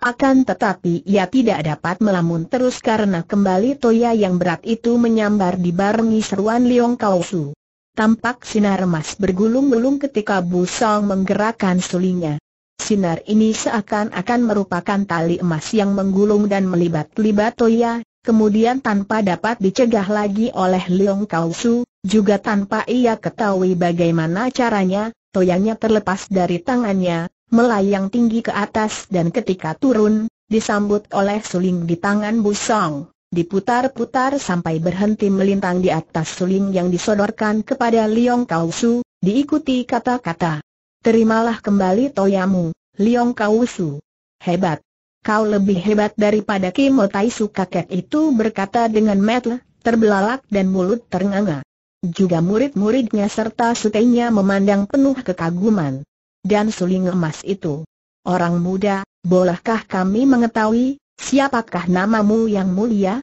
Akan tetapi ia tidak dapat melamun terus karena kembali toya yang berat itu menyambar di barengi seruan Liong Kausu. Tampak sinar emas bergulung-gulung ketika Bu Song menggerakkan sulinya. Sinar ini seakan-akan merupakan tali emas yang menggulung dan melibat-libat toya, kemudian tanpa dapat dicegah lagi oleh Liong Kausu, juga tanpa ia ketahui bagaimana caranya, toyanya terlepas dari tangannya, melayang tinggi ke atas dan ketika turun, disambut oleh suling di tangan Busong, diputar-putar sampai berhenti melintang di atas suling yang disodorkan kepada Liong Kausu, diikuti kata-kata. Terimalah kembali toyamu, Liong Kausu. Hebat. Kau lebih hebat daripada Kimo Taisu kakek itu berkata dengan metel, terbelalak dan mulut ternganga. Juga murid-muridnya serta sutenya memandang penuh kekaguman dan suling emas itu. Orang muda, bolehkah kami mengetahui, siapakah namamu yang mulia?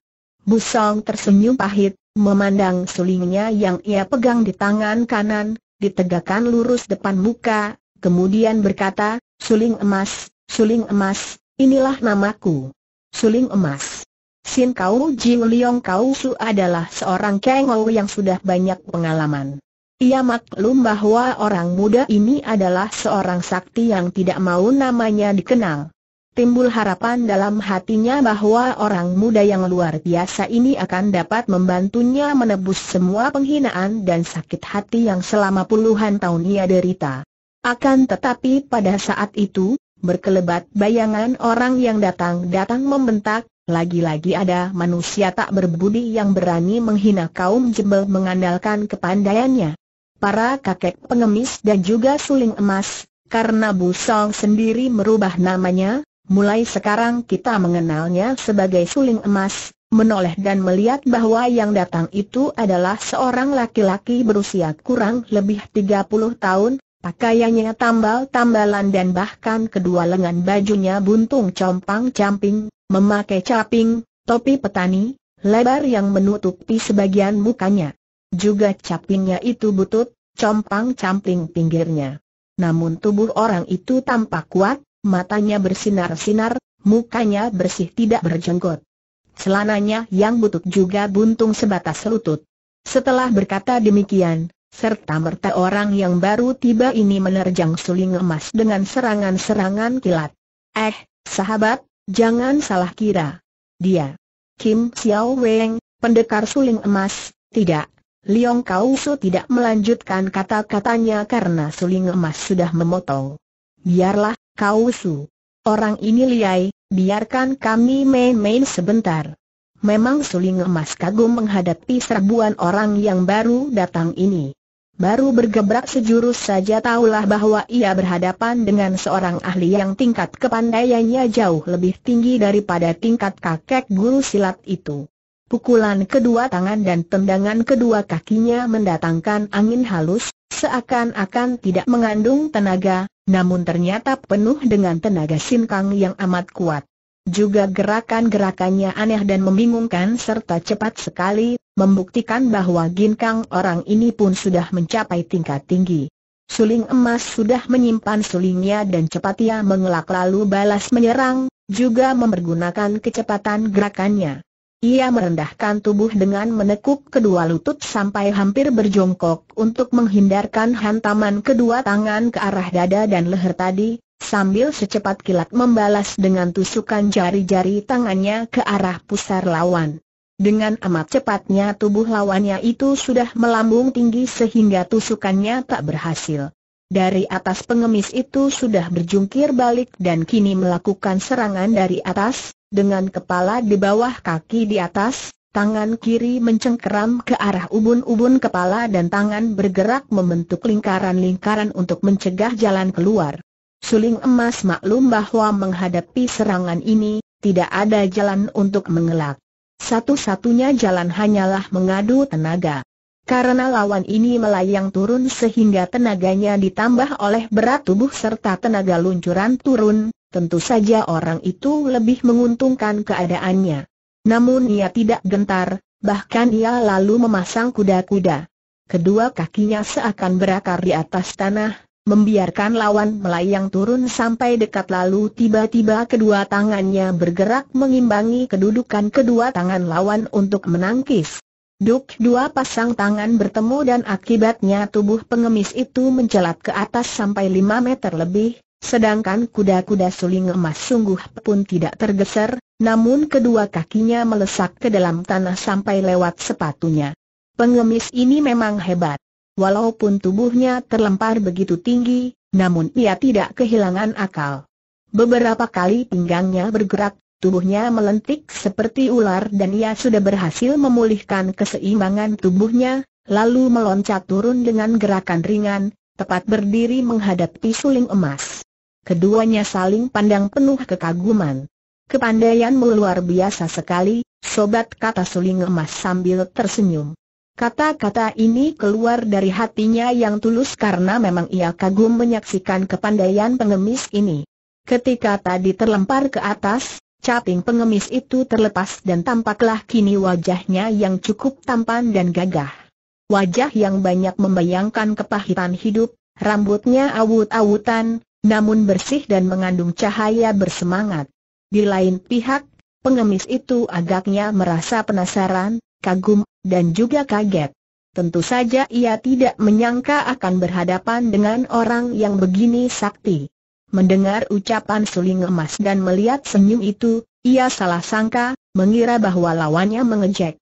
Busong tersenyum pahit, memandang sulingnya yang ia pegang di tangan kanan, ditegakkan lurus depan muka, kemudian berkata, Suling emas, suling emas, inilah namaku. Suling emas. Sin Kau Jiu Liong Kau Su adalah seorang kengou yang sudah banyak pengalaman. Ia maklum bahwa orang muda ini adalah seorang sakti yang tidak mau namanya dikenal. Timbul harapan dalam hatinya bahwa orang muda yang luar biasa ini akan dapat membantunya menebus semua penghinaan dan sakit hati yang selama puluhan tahun ia derita. Akan tetapi pada saat itu, berkelebat bayangan orang yang datang-datang membentak, lagi-lagi ada manusia tak berbudi yang berani menghina kaum jembel mengandalkan kepandaiannya para kakek pengemis dan juga suling emas, karena Bu Song sendiri merubah namanya, mulai sekarang kita mengenalnya sebagai suling emas, menoleh dan melihat bahwa yang datang itu adalah seorang laki-laki berusia kurang lebih 30 tahun, pakaiannya tambal-tambalan dan bahkan kedua lengan bajunya buntung compang-camping, memakai caping, topi petani, lebar yang menutupi sebagian mukanya. Juga capingnya itu butut, compang-camping pinggirnya. Namun tubuh orang itu tampak kuat, matanya bersinar-sinar, mukanya bersih tidak berjenggot. Selananya yang butut juga buntung sebatas lutut. Setelah berkata demikian, serta merta orang yang baru tiba ini menerjang suling emas dengan serangan-serangan kilat. Eh, sahabat, jangan salah kira. Dia, Kim Xiao Weng, pendekar suling emas, tidak, Liong Kausu tidak melanjutkan kata-katanya karena suling emas sudah memotong. Biarlah, Kausu. Orang ini liai, biarkan kami main-main sebentar. Memang suling emas kagum menghadapi serbuan orang yang baru datang ini. Baru bergebrak sejurus saja taulah bahwa ia berhadapan dengan seorang ahli yang tingkat kepandaiannya jauh lebih tinggi daripada tingkat kakek guru silat itu. Pukulan kedua tangan dan tendangan kedua kakinya mendatangkan angin halus, seakan-akan tidak mengandung tenaga, namun ternyata penuh dengan tenaga sinkang yang amat kuat. Juga gerakan-gerakannya aneh dan membingungkan serta cepat sekali, membuktikan bahwa Ginkang orang ini pun sudah mencapai tingkat tinggi. Suling emas sudah menyimpan sulingnya dan cepat ia mengelak lalu balas menyerang, juga mempergunakan kecepatan gerakannya. Ia merendahkan tubuh dengan menekuk kedua lutut sampai hampir berjongkok untuk menghindarkan hantaman kedua tangan ke arah dada dan leher tadi, sambil secepat kilat membalas dengan tusukan jari-jari tangannya ke arah pusar lawan. Dengan amat cepatnya tubuh lawannya itu sudah melambung tinggi sehingga tusukannya tak berhasil. Dari atas pengemis itu sudah berjungkir balik dan kini melakukan serangan dari atas, dengan kepala di bawah kaki di atas, tangan kiri mencengkeram ke arah ubun-ubun kepala dan tangan bergerak membentuk lingkaran-lingkaran untuk mencegah jalan keluar. Suling emas maklum bahwa menghadapi serangan ini, tidak ada jalan untuk mengelak. Satu-satunya jalan hanyalah mengadu tenaga. Karena lawan ini melayang turun sehingga tenaganya ditambah oleh berat tubuh serta tenaga luncuran turun, tentu saja orang itu lebih menguntungkan keadaannya. Namun ia tidak gentar, bahkan ia lalu memasang kuda-kuda. Kedua kakinya seakan berakar di atas tanah, membiarkan lawan melayang turun sampai dekat lalu tiba-tiba kedua tangannya bergerak mengimbangi kedudukan kedua tangan lawan untuk menangkis. Duk dua pasang tangan bertemu dan akibatnya tubuh pengemis itu mencelat ke atas sampai 5 meter lebih, Sedangkan kuda-kuda suling emas sungguh pun tidak tergeser, namun kedua kakinya melesak ke dalam tanah sampai lewat sepatunya. Pengemis ini memang hebat. Walaupun tubuhnya terlempar begitu tinggi, namun ia tidak kehilangan akal. Beberapa kali pinggangnya bergerak, tubuhnya melentik seperti ular dan ia sudah berhasil memulihkan keseimbangan tubuhnya, lalu meloncat turun dengan gerakan ringan, tepat berdiri menghadapi suling emas. Keduanya saling pandang penuh kekaguman. Kepandaian luar biasa sekali, sobat kata suling emas sambil tersenyum. Kata-kata ini keluar dari hatinya yang tulus karena memang ia kagum menyaksikan kepandaian pengemis ini. Ketika tadi terlempar ke atas, caping pengemis itu terlepas dan tampaklah kini wajahnya yang cukup tampan dan gagah. Wajah yang banyak membayangkan kepahitan hidup, rambutnya awut-awutan, namun bersih dan mengandung cahaya bersemangat. Di lain pihak, pengemis itu agaknya merasa penasaran, kagum, dan juga kaget. Tentu saja ia tidak menyangka akan berhadapan dengan orang yang begini sakti. Mendengar ucapan suling emas dan melihat senyum itu, ia salah sangka, mengira bahwa lawannya mengejek.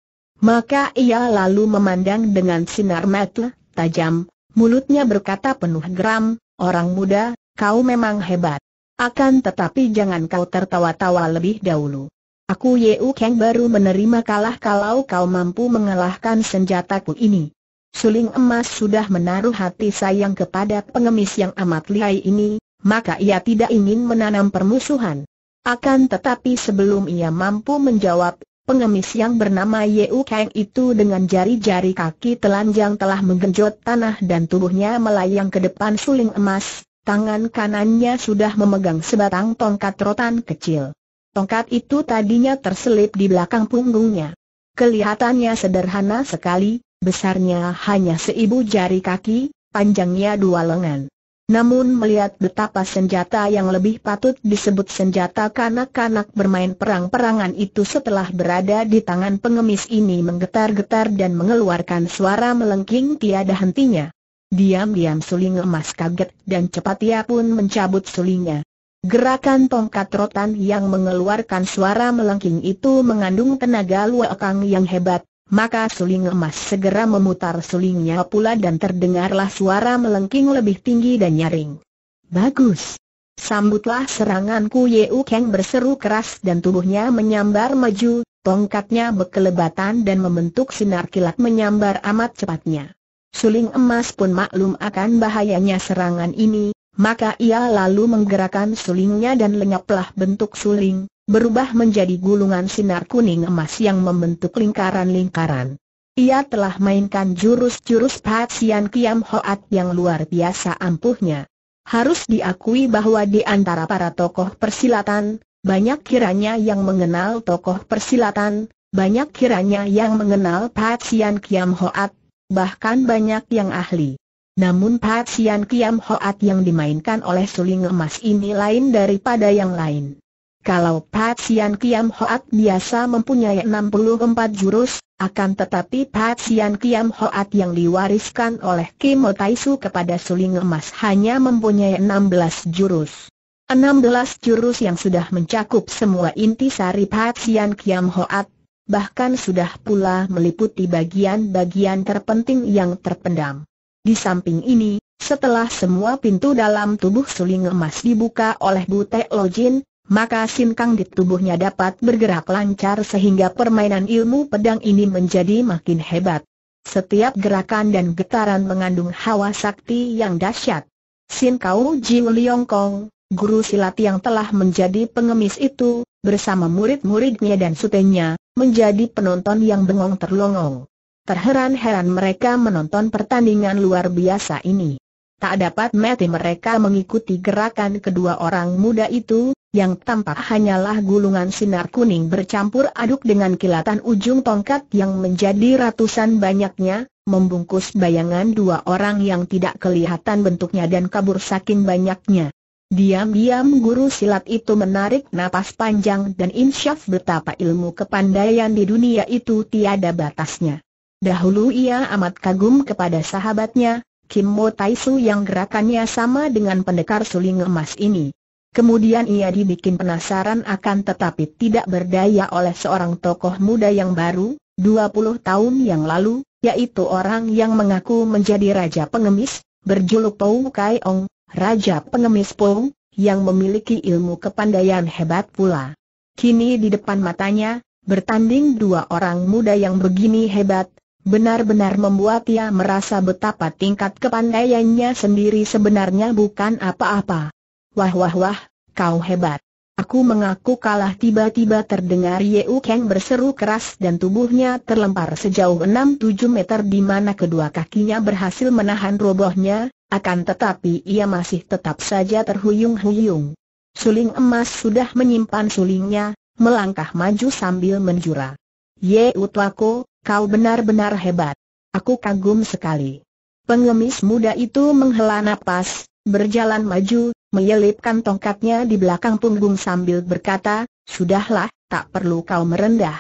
Maka ia lalu memandang dengan sinar mata tajam, mulutnya berkata penuh geram, orang muda, kau memang hebat. Akan tetapi jangan kau tertawa-tawa lebih dahulu. Aku Yeu Kang baru menerima kalah kalau kau mampu mengalahkan senjataku ini. Suling emas sudah menaruh hati sayang kepada pengemis yang amat lihai ini, maka ia tidak ingin menanam permusuhan. Akan tetapi sebelum ia mampu menjawab, pengemis yang bernama Yeu Kang itu dengan jari-jari kaki telanjang telah menggenjot tanah dan tubuhnya melayang ke depan suling emas, Tangan kanannya sudah memegang sebatang tongkat rotan kecil. Tongkat itu tadinya terselip di belakang punggungnya. Kelihatannya sederhana sekali, besarnya hanya seibu jari kaki, panjangnya dua lengan. Namun melihat betapa senjata yang lebih patut disebut senjata kanak-kanak bermain perang-perangan itu setelah berada di tangan pengemis ini menggetar-getar dan mengeluarkan suara melengking tiada hentinya. Diam-diam suling emas kaget dan cepat ia pun mencabut sulingnya. Gerakan tongkat rotan yang mengeluarkan suara melengking itu mengandung tenaga luakang yang hebat, maka suling emas segera memutar sulingnya pula dan terdengarlah suara melengking lebih tinggi dan nyaring. Bagus! Sambutlah seranganku Yeu Kang berseru keras dan tubuhnya menyambar maju, tongkatnya berkelebatan dan membentuk sinar kilat menyambar amat cepatnya. Suling emas pun maklum akan bahayanya serangan ini, maka ia lalu menggerakkan sulingnya dan lenyaplah bentuk suling, berubah menjadi gulungan sinar kuning emas yang membentuk lingkaran-lingkaran. Ia telah mainkan jurus-jurus Patsian Kiam Hoat yang luar biasa ampuhnya. Harus diakui bahwa di antara para tokoh persilatan, banyak kiranya yang mengenal tokoh persilatan, banyak kiranya yang mengenal Patsian Kiam Hoat, bahkan banyak yang ahli. Namun Patsian Kiam Hoat yang dimainkan oleh suling emas ini lain daripada yang lain. Kalau Patsian Kiam Hoat biasa mempunyai 64 jurus, akan tetapi Patsian Kiam Hoat yang diwariskan oleh Kim Taisu kepada suling emas hanya mempunyai 16 jurus. 16 jurus yang sudah mencakup semua inti sari Patsian Kiam Hoat bahkan sudah pula meliputi bagian-bagian terpenting yang terpendam. Di samping ini, setelah semua pintu dalam tubuh suling emas dibuka oleh Lo Lojin, maka sinkang di tubuhnya dapat bergerak lancar sehingga permainan ilmu pedang ini menjadi makin hebat. Setiap gerakan dan getaran mengandung hawa sakti yang dahsyat. Sin Kau Jiu Liong Kong, guru silat yang telah menjadi pengemis itu, bersama murid-muridnya dan sutenya, menjadi penonton yang bengong terlongong. Terheran-heran mereka menonton pertandingan luar biasa ini. Tak dapat mati mereka mengikuti gerakan kedua orang muda itu, yang tampak hanyalah gulungan sinar kuning bercampur aduk dengan kilatan ujung tongkat yang menjadi ratusan banyaknya, membungkus bayangan dua orang yang tidak kelihatan bentuknya dan kabur saking banyaknya. Diam-diam guru silat itu menarik napas panjang dan insyaf betapa ilmu kepandaian di dunia itu tiada batasnya. Dahulu ia amat kagum kepada sahabatnya, Kim Mo Taisu yang gerakannya sama dengan pendekar suling emas ini. Kemudian ia dibikin penasaran akan tetapi tidak berdaya oleh seorang tokoh muda yang baru, 20 tahun yang lalu, yaitu orang yang mengaku menjadi raja pengemis, berjuluk Pou Kai Ong, Raja pengemis Pung, yang memiliki ilmu kepandaian hebat pula. Kini di depan matanya, bertanding dua orang muda yang begini hebat, benar-benar membuat ia merasa betapa tingkat kepandaiannya sendiri sebenarnya bukan apa-apa. Wah wah wah, kau hebat. Aku mengaku kalah tiba-tiba terdengar U Kang berseru keras dan tubuhnya terlempar sejauh enam tujuh meter di mana kedua kakinya berhasil menahan robohnya, akan tetapi ia masih tetap saja terhuyung-huyung. Suling emas sudah menyimpan sulingnya, melangkah maju sambil menjura. Ye Utwako, kau benar-benar hebat. Aku kagum sekali. Pengemis muda itu menghela napas, berjalan maju, menyelipkan tongkatnya di belakang punggung sambil berkata, Sudahlah, tak perlu kau merendah.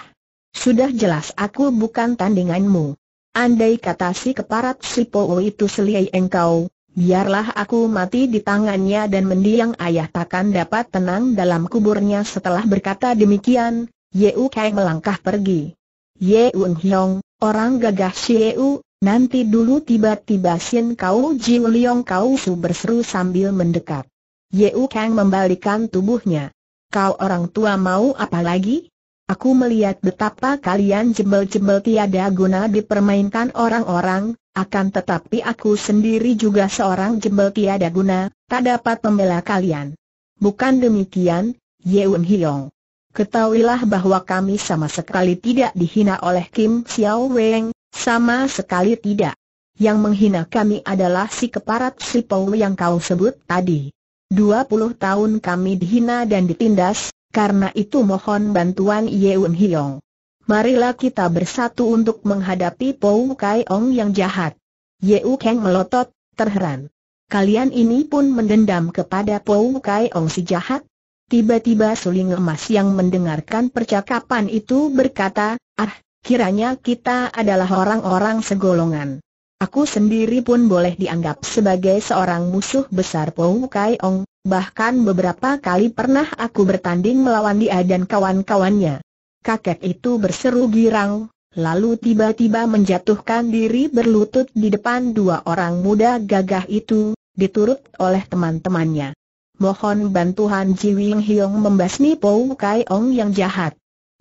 Sudah jelas aku bukan tandinganmu. Andai kata si keparat si Po'o itu seliai engkau, Biarlah aku mati di tangannya dan mendiang ayah takkan dapat tenang dalam kuburnya setelah berkata demikian, Yeu Kai melangkah pergi. Yeun Hyong, orang gagah si Xieu, nanti dulu tiba-tiba Sin Kau Jiu Liong Kau Su berseru sambil mendekat. Yeu Kang membalikan tubuhnya. Kau orang tua mau apa lagi? Aku melihat betapa kalian jembel-jembel tiada guna dipermainkan orang-orang, akan tetapi aku sendiri juga seorang jembel tiada guna, tak dapat membela kalian. Bukan demikian, Yeun Hiong. Ketahuilah bahwa kami sama sekali tidak dihina oleh Kim Xiao Weng, sama sekali tidak. Yang menghina kami adalah si keparat si Pou yang kau sebut tadi. 20 tahun kami dihina dan ditindas, karena itu mohon bantuan Yeun Hiong. Marilah kita bersatu untuk menghadapi Pou Kai Ong yang jahat. Yeu Kang melotot, terheran. Kalian ini pun mendendam kepada Pou Kai Ong si jahat? Tiba-tiba suling emas yang mendengarkan percakapan itu berkata, ah, kiranya kita adalah orang-orang segolongan. Aku sendiri pun boleh dianggap sebagai seorang musuh besar Pou Kai Ong, bahkan beberapa kali pernah aku bertanding melawan dia dan kawan-kawannya. Kakek itu berseru girang, lalu tiba-tiba menjatuhkan diri berlutut di depan dua orang muda gagah itu, diturut oleh teman-temannya. Mohon bantuan Ji Wing Hiong membasmi Pou Kai Ong yang jahat.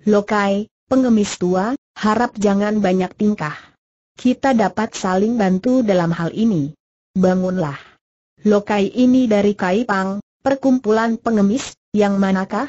Lokai, pengemis tua, harap jangan banyak tingkah. Kita dapat saling bantu dalam hal ini. Bangunlah. Lokai ini dari Kaipang, perkumpulan pengemis, yang manakah?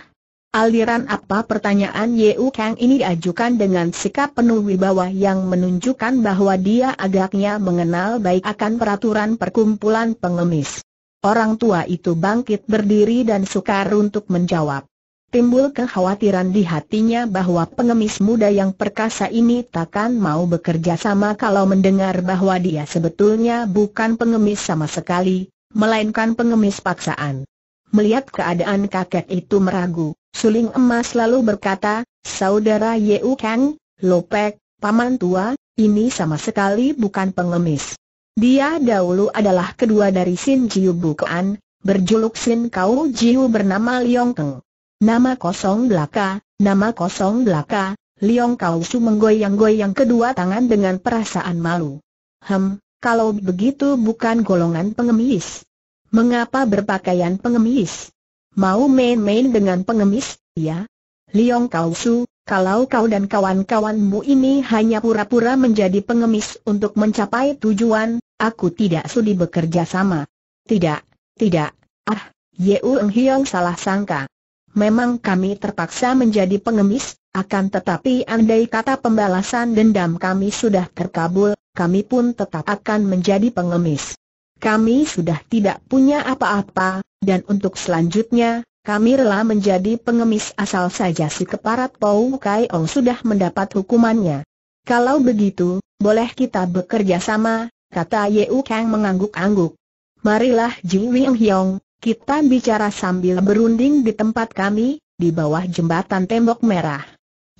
Aliran apa pertanyaan Yeu Kang ini diajukan dengan sikap penuh wibawa yang menunjukkan bahwa dia agaknya mengenal baik akan peraturan perkumpulan pengemis. Orang tua itu bangkit berdiri dan sukar untuk menjawab. Timbul kekhawatiran di hatinya bahwa pengemis muda yang perkasa ini takkan mau bekerja sama kalau mendengar bahwa dia sebetulnya bukan pengemis sama sekali, melainkan pengemis paksaan. Melihat keadaan kakek itu meragu, Suling Emas lalu berkata, Saudara Yeu Kang, Lopek, Paman Tua, ini sama sekali bukan pengemis. Dia dahulu adalah kedua dari Sin Jiu Bukan, berjuluk Sin Kau Jiu bernama Liong Keng. Nama kosong belaka, nama kosong belaka, Liong Kau Su menggoyang-goyang kedua tangan dengan perasaan malu. Hem, kalau begitu bukan golongan pengemis. Mengapa berpakaian pengemis? Mau main-main dengan pengemis, ya? Liong Kausu, kalau kau dan kawan-kawanmu ini hanya pura-pura menjadi pengemis untuk mencapai tujuan, aku tidak sudi bekerja sama. Tidak, tidak, ah, Yeu Eng Hiong salah sangka. Memang kami terpaksa menjadi pengemis, akan tetapi andai kata pembalasan dendam kami sudah terkabul, kami pun tetap akan menjadi pengemis. Kami sudah tidak punya apa-apa, dan untuk selanjutnya, kami rela menjadi pengemis asal saja si keparat Pau Kai Ong sudah mendapat hukumannya. Kalau begitu, boleh kita bekerja sama, kata Yeuk Kang mengangguk-angguk. Marilah Ji Wing Hyong, kita bicara sambil berunding di tempat kami, di bawah jembatan tembok merah.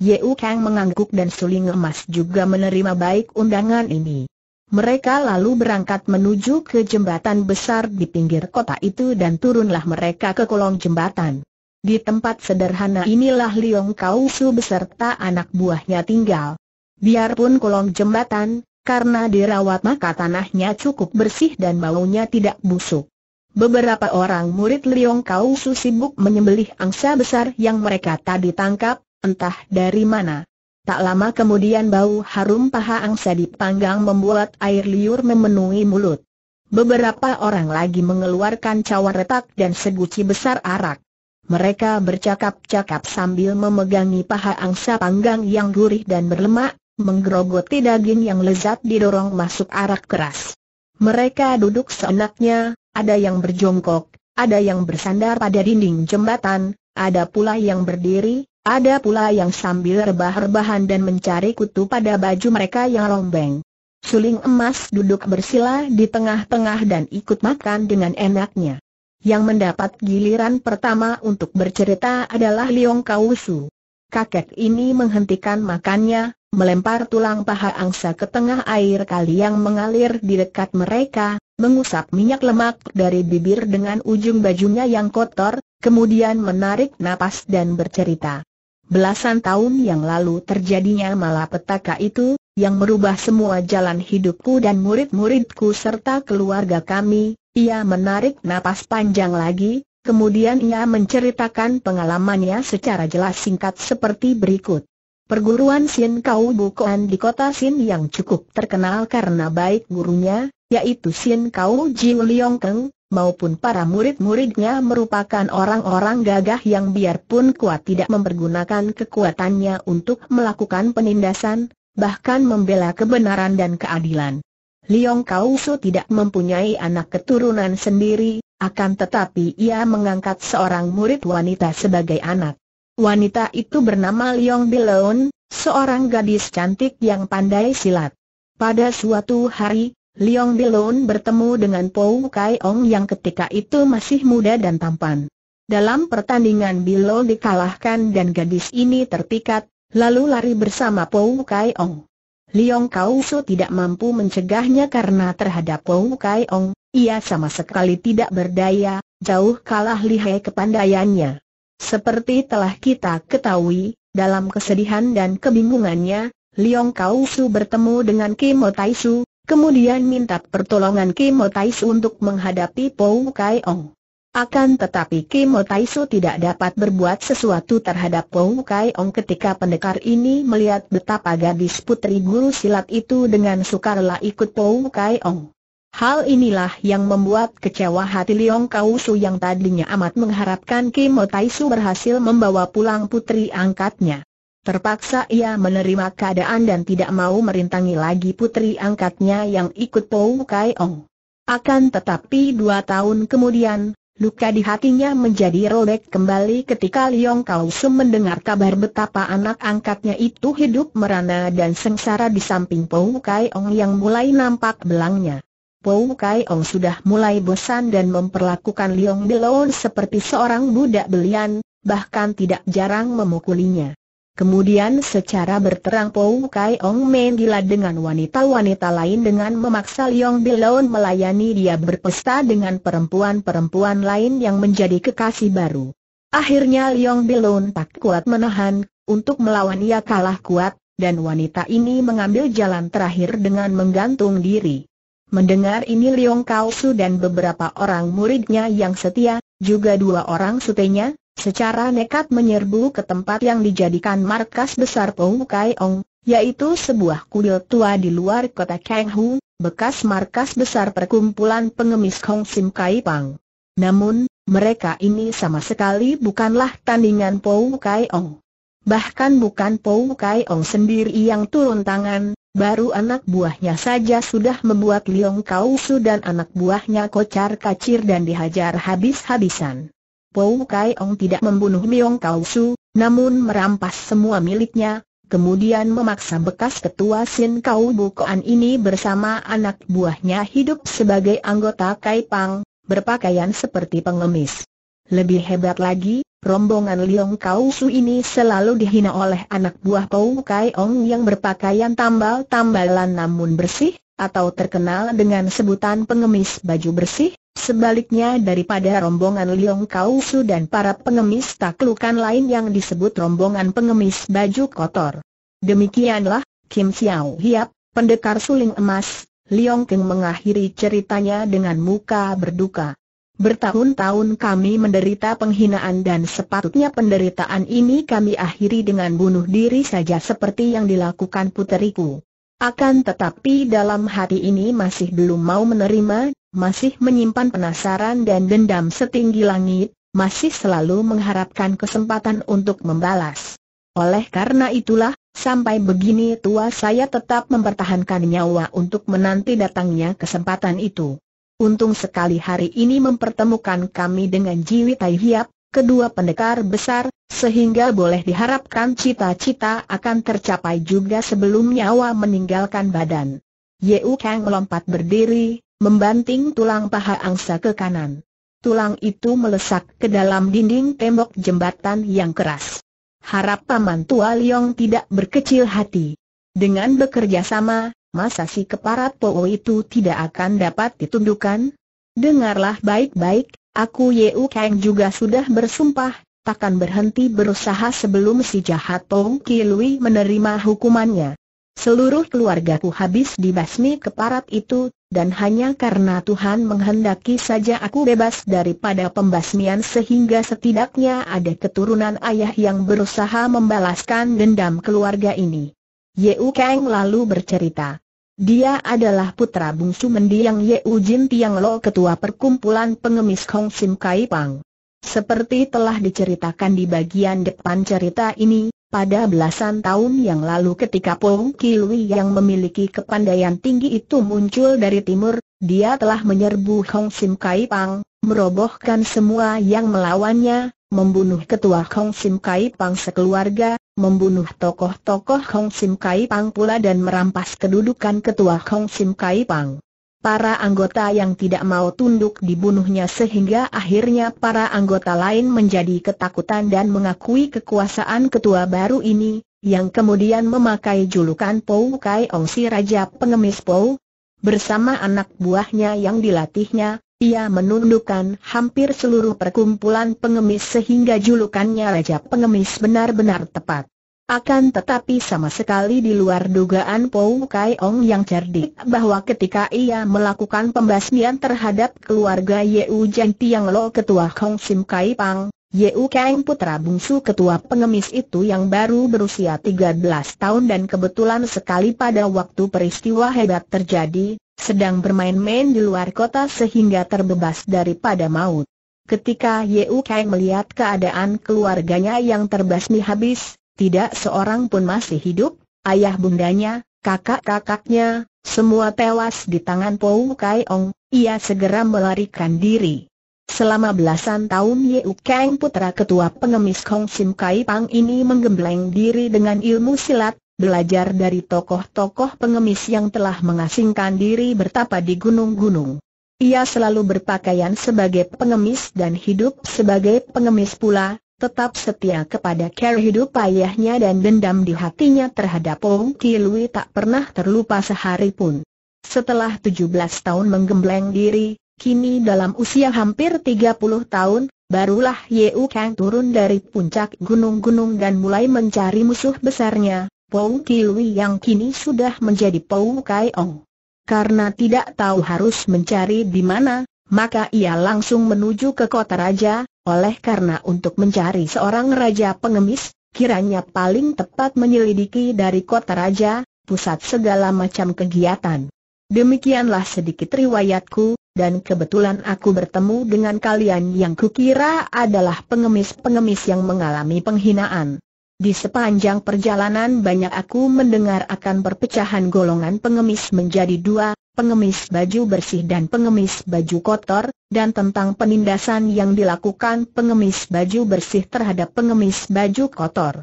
U Kang mengangguk dan Suling Emas juga menerima baik undangan ini. Mereka lalu berangkat menuju ke jembatan besar di pinggir kota itu dan turunlah mereka ke kolong jembatan. Di tempat sederhana inilah Liong Kausu beserta anak buahnya tinggal. Biarpun kolong jembatan, karena dirawat maka tanahnya cukup bersih dan baunya tidak busuk. Beberapa orang murid Liong Kausu sibuk menyembelih angsa besar yang mereka tadi tangkap, entah dari mana. Tak lama kemudian bau harum paha angsa dipanggang membuat air liur memenuhi mulut. Beberapa orang lagi mengeluarkan cawan retak dan seguci besar arak. Mereka bercakap-cakap sambil memegangi paha angsa panggang yang gurih dan berlemak, menggerogoti daging yang lezat didorong masuk arak keras. Mereka duduk seenaknya, ada yang berjongkok, ada yang bersandar pada dinding jembatan, ada pula yang berdiri, ada pula yang sambil rebah-rebahan dan mencari kutu pada baju mereka yang lombeng. Suling emas duduk bersila di tengah-tengah dan ikut makan dengan enaknya. Yang mendapat giliran pertama untuk bercerita adalah Liong Kausu. Kakek ini menghentikan makannya, melempar tulang paha angsa ke tengah air kali yang mengalir di dekat mereka, mengusap minyak lemak dari bibir dengan ujung bajunya yang kotor, kemudian menarik napas dan bercerita. Belasan tahun yang lalu terjadinya malapetaka itu, yang merubah semua jalan hidupku dan murid-muridku serta keluarga kami, ia menarik napas panjang lagi, kemudian ia menceritakan pengalamannya secara jelas singkat seperti berikut. Perguruan Sin Kau Bukoan di kota Sin yang cukup terkenal karena baik gurunya, yaitu Sin Kau Jiu Liong Keng, maupun para murid-muridnya merupakan orang-orang gagah yang biarpun kuat tidak mempergunakan kekuatannya untuk melakukan penindasan, bahkan membela kebenaran dan keadilan. Liong Kausu tidak mempunyai anak keturunan sendiri, akan tetapi ia mengangkat seorang murid wanita sebagai anak. Wanita itu bernama Liong Bilon, seorang gadis cantik yang pandai silat. Pada suatu hari, Liong Bilun bertemu dengan Pou Kai Ong yang ketika itu masih muda dan tampan. Dalam pertandingan Bilun dikalahkan dan gadis ini terpikat, lalu lari bersama Pou Kai Ong. Liong Kausu tidak mampu mencegahnya karena terhadap Pou Kai Ong, ia sama sekali tidak berdaya, jauh kalah lihai kepandaiannya. Seperti telah kita ketahui, dalam kesedihan dan kebingungannya, Liong Kausu bertemu dengan Kimo Taisu, Kemudian minta pertolongan Kimo Su untuk menghadapi Pou Kai Ong. Akan tetapi Kimo Su tidak dapat berbuat sesuatu terhadap Pou Kai Ong ketika pendekar ini melihat betapa gadis putri guru silat itu dengan sukarela ikut Pou Kai Ong. Hal inilah yang membuat kecewa hati Liong Kausu yang tadinya amat mengharapkan Kimo Su berhasil membawa pulang putri angkatnya. Terpaksa ia menerima keadaan dan tidak mau merintangi lagi putri angkatnya yang ikut Pou Kai Ong. Akan tetapi dua tahun kemudian, luka di hatinya menjadi robek kembali ketika Liong Kau Sum mendengar kabar betapa anak angkatnya itu hidup merana dan sengsara di samping Pou Kai Ong yang mulai nampak belangnya. Pou Kai Ong sudah mulai bosan dan memperlakukan Liong Bilon seperti seorang budak belian, bahkan tidak jarang memukulinya. Kemudian secara berterang Pou Kai Ong gila dengan wanita-wanita lain dengan memaksa Leong Bilon melayani dia berpesta dengan perempuan-perempuan lain yang menjadi kekasih baru. Akhirnya Leong Bilon tak kuat menahan, untuk melawan ia kalah kuat, dan wanita ini mengambil jalan terakhir dengan menggantung diri. Mendengar ini Leong Kau dan beberapa orang muridnya yang setia, juga dua orang sutenya, secara nekat menyerbu ke tempat yang dijadikan markas besar Pou Kai Ong, yaitu sebuah kuil tua di luar kota Kang Hu, bekas markas besar perkumpulan pengemis Hong Sim Kai Pang. Namun, mereka ini sama sekali bukanlah tandingan Pou Kai Ong. Bahkan bukan Pou Kai Ong sendiri yang turun tangan, baru anak buahnya saja sudah membuat Liong Kau Su dan anak buahnya kocar kacir dan dihajar habis-habisan. Pou Kai Ong tidak membunuh Miong Kau Su, namun merampas semua miliknya, kemudian memaksa bekas ketua Sin Kau Bukoan ini bersama anak buahnya hidup sebagai anggota Kai Pang, berpakaian seperti pengemis. Lebih hebat lagi, rombongan Liong Kau Su ini selalu dihina oleh anak buah Pou Kai Ong yang berpakaian tambal-tambalan namun bersih, atau terkenal dengan sebutan pengemis baju bersih, sebaliknya daripada rombongan Liong kausu dan para pengemis taklukan lain yang disebut rombongan pengemis baju kotor. Demikianlah, Kim Xiao Hiap, pendekar suling emas, Liong Keng mengakhiri ceritanya dengan muka berduka. Bertahun-tahun kami menderita penghinaan dan sepatutnya penderitaan ini kami akhiri dengan bunuh diri saja seperti yang dilakukan puteriku. Akan tetapi dalam hati ini masih belum mau menerima, masih menyimpan penasaran dan dendam setinggi langit, masih selalu mengharapkan kesempatan untuk membalas. Oleh karena itulah, sampai begini tua saya tetap mempertahankan nyawa untuk menanti datangnya kesempatan itu. Untung sekali hari ini mempertemukan kami dengan Jiwi Tai Hiap, kedua pendekar besar, sehingga boleh diharapkan cita-cita akan tercapai juga sebelum nyawa meninggalkan badan. U Kang melompat berdiri, membanting tulang paha angsa ke kanan. Tulang itu melesak ke dalam dinding tembok jembatan yang keras. Harap paman tua Liong tidak berkecil hati. Dengan bekerja sama, masa si keparat Po itu tidak akan dapat ditundukkan? Dengarlah baik-baik, Aku Yeu Kang juga sudah bersumpah, takkan berhenti berusaha sebelum si jahat Tong Kilui menerima hukumannya. Seluruh keluargaku habis dibasmi keparat itu, dan hanya karena Tuhan menghendaki saja aku bebas daripada pembasmian sehingga setidaknya ada keturunan ayah yang berusaha membalaskan dendam keluarga ini. Yeu Kang lalu bercerita. Dia adalah putra bungsu mendiang Ye Jin Tiang Lo ketua perkumpulan pengemis Hong Sim Kai Pang. Seperti telah diceritakan di bagian depan cerita ini, pada belasan tahun yang lalu ketika Pong Kilwi yang memiliki kepandaian tinggi itu muncul dari timur, dia telah menyerbu Hong Sim Kai Pang, merobohkan semua yang melawannya, membunuh ketua Hong Sim Kai Pang sekeluarga, membunuh tokoh-tokoh Hong Sim Kai Pang pula dan merampas kedudukan ketua Hong Sim Kai Pang. Para anggota yang tidak mau tunduk dibunuhnya sehingga akhirnya para anggota lain menjadi ketakutan dan mengakui kekuasaan ketua baru ini, yang kemudian memakai julukan Pou Kai Ong si Raja Pengemis Pou, bersama anak buahnya yang dilatihnya, ia menundukkan hampir seluruh perkumpulan pengemis sehingga julukannya Raja Pengemis benar-benar tepat. Akan tetapi sama sekali di luar dugaan Pou Kai Ong yang cerdik bahwa ketika ia melakukan pembasmian terhadap keluarga Yeu Jeng Tiang Lo ketua Hong Sim Kai Pang, Yeu Kang putra bungsu ketua pengemis itu yang baru berusia 13 tahun dan kebetulan sekali pada waktu peristiwa hebat terjadi, sedang bermain-main di luar kota sehingga terbebas daripada maut. Ketika U Kang melihat keadaan keluarganya yang terbasmi habis, tidak seorang pun masih hidup, ayah bundanya, kakak-kakaknya, semua tewas di tangan U Kai Ong, ia segera melarikan diri. Selama belasan tahun U Kang putra ketua pengemis Kong Sim Kai Pang ini menggembleng diri dengan ilmu silat, belajar dari tokoh-tokoh pengemis yang telah mengasingkan diri bertapa di gunung-gunung. Ia selalu berpakaian sebagai pengemis dan hidup sebagai pengemis pula, tetap setia kepada cara hidup ayahnya dan dendam di hatinya terhadap Ong Ki tak pernah terlupa sehari pun. Setelah 17 tahun menggembleng diri, kini dalam usia hampir 30 tahun, barulah Yeu Kang turun dari puncak gunung-gunung dan mulai mencari musuh besarnya, Pou Kilui yang kini sudah menjadi Pou Kaiong. Karena tidak tahu harus mencari di mana, maka ia langsung menuju ke kota raja, oleh karena untuk mencari seorang raja pengemis, kiranya paling tepat menyelidiki dari kota raja, pusat segala macam kegiatan. Demikianlah sedikit riwayatku, dan kebetulan aku bertemu dengan kalian yang kukira adalah pengemis-pengemis yang mengalami penghinaan. Di sepanjang perjalanan banyak aku mendengar akan perpecahan golongan pengemis menjadi dua, pengemis baju bersih dan pengemis baju kotor, dan tentang penindasan yang dilakukan pengemis baju bersih terhadap pengemis baju kotor.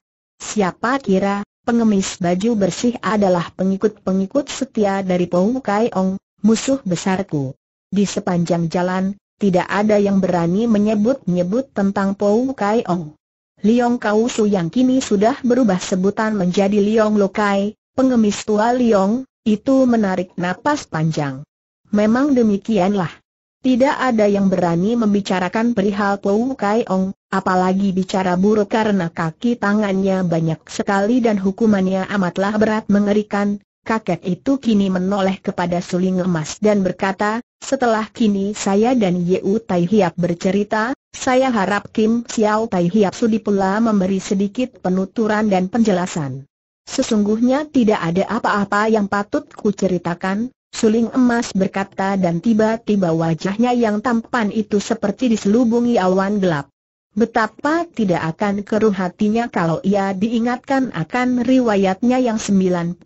Siapa kira, pengemis baju bersih adalah pengikut-pengikut setia dari Pohu Kai Ong, musuh besarku. Di sepanjang jalan, tidak ada yang berani menyebut-nyebut tentang Pohu Kai Ong. Liong kau su yang kini sudah berubah sebutan menjadi Liong Lokai, pengemis tua Liong, itu menarik napas panjang. Memang demikianlah. Tidak ada yang berani membicarakan perihal Pou Kai Ong, apalagi bicara buruk karena kaki tangannya banyak sekali dan hukumannya amatlah berat mengerikan, kakek itu kini menoleh kepada suling emas dan berkata, setelah kini saya dan Yeu Tai Hiap bercerita, saya harap Kim Xiao Tai Hiap Sudi pula memberi sedikit penuturan dan penjelasan. Sesungguhnya tidak ada apa-apa yang patut kuceritakan, Suling emas berkata dan tiba-tiba wajahnya yang tampan itu seperti diselubungi awan gelap. Betapa tidak akan keruh hatinya kalau ia diingatkan akan riwayatnya yang 90%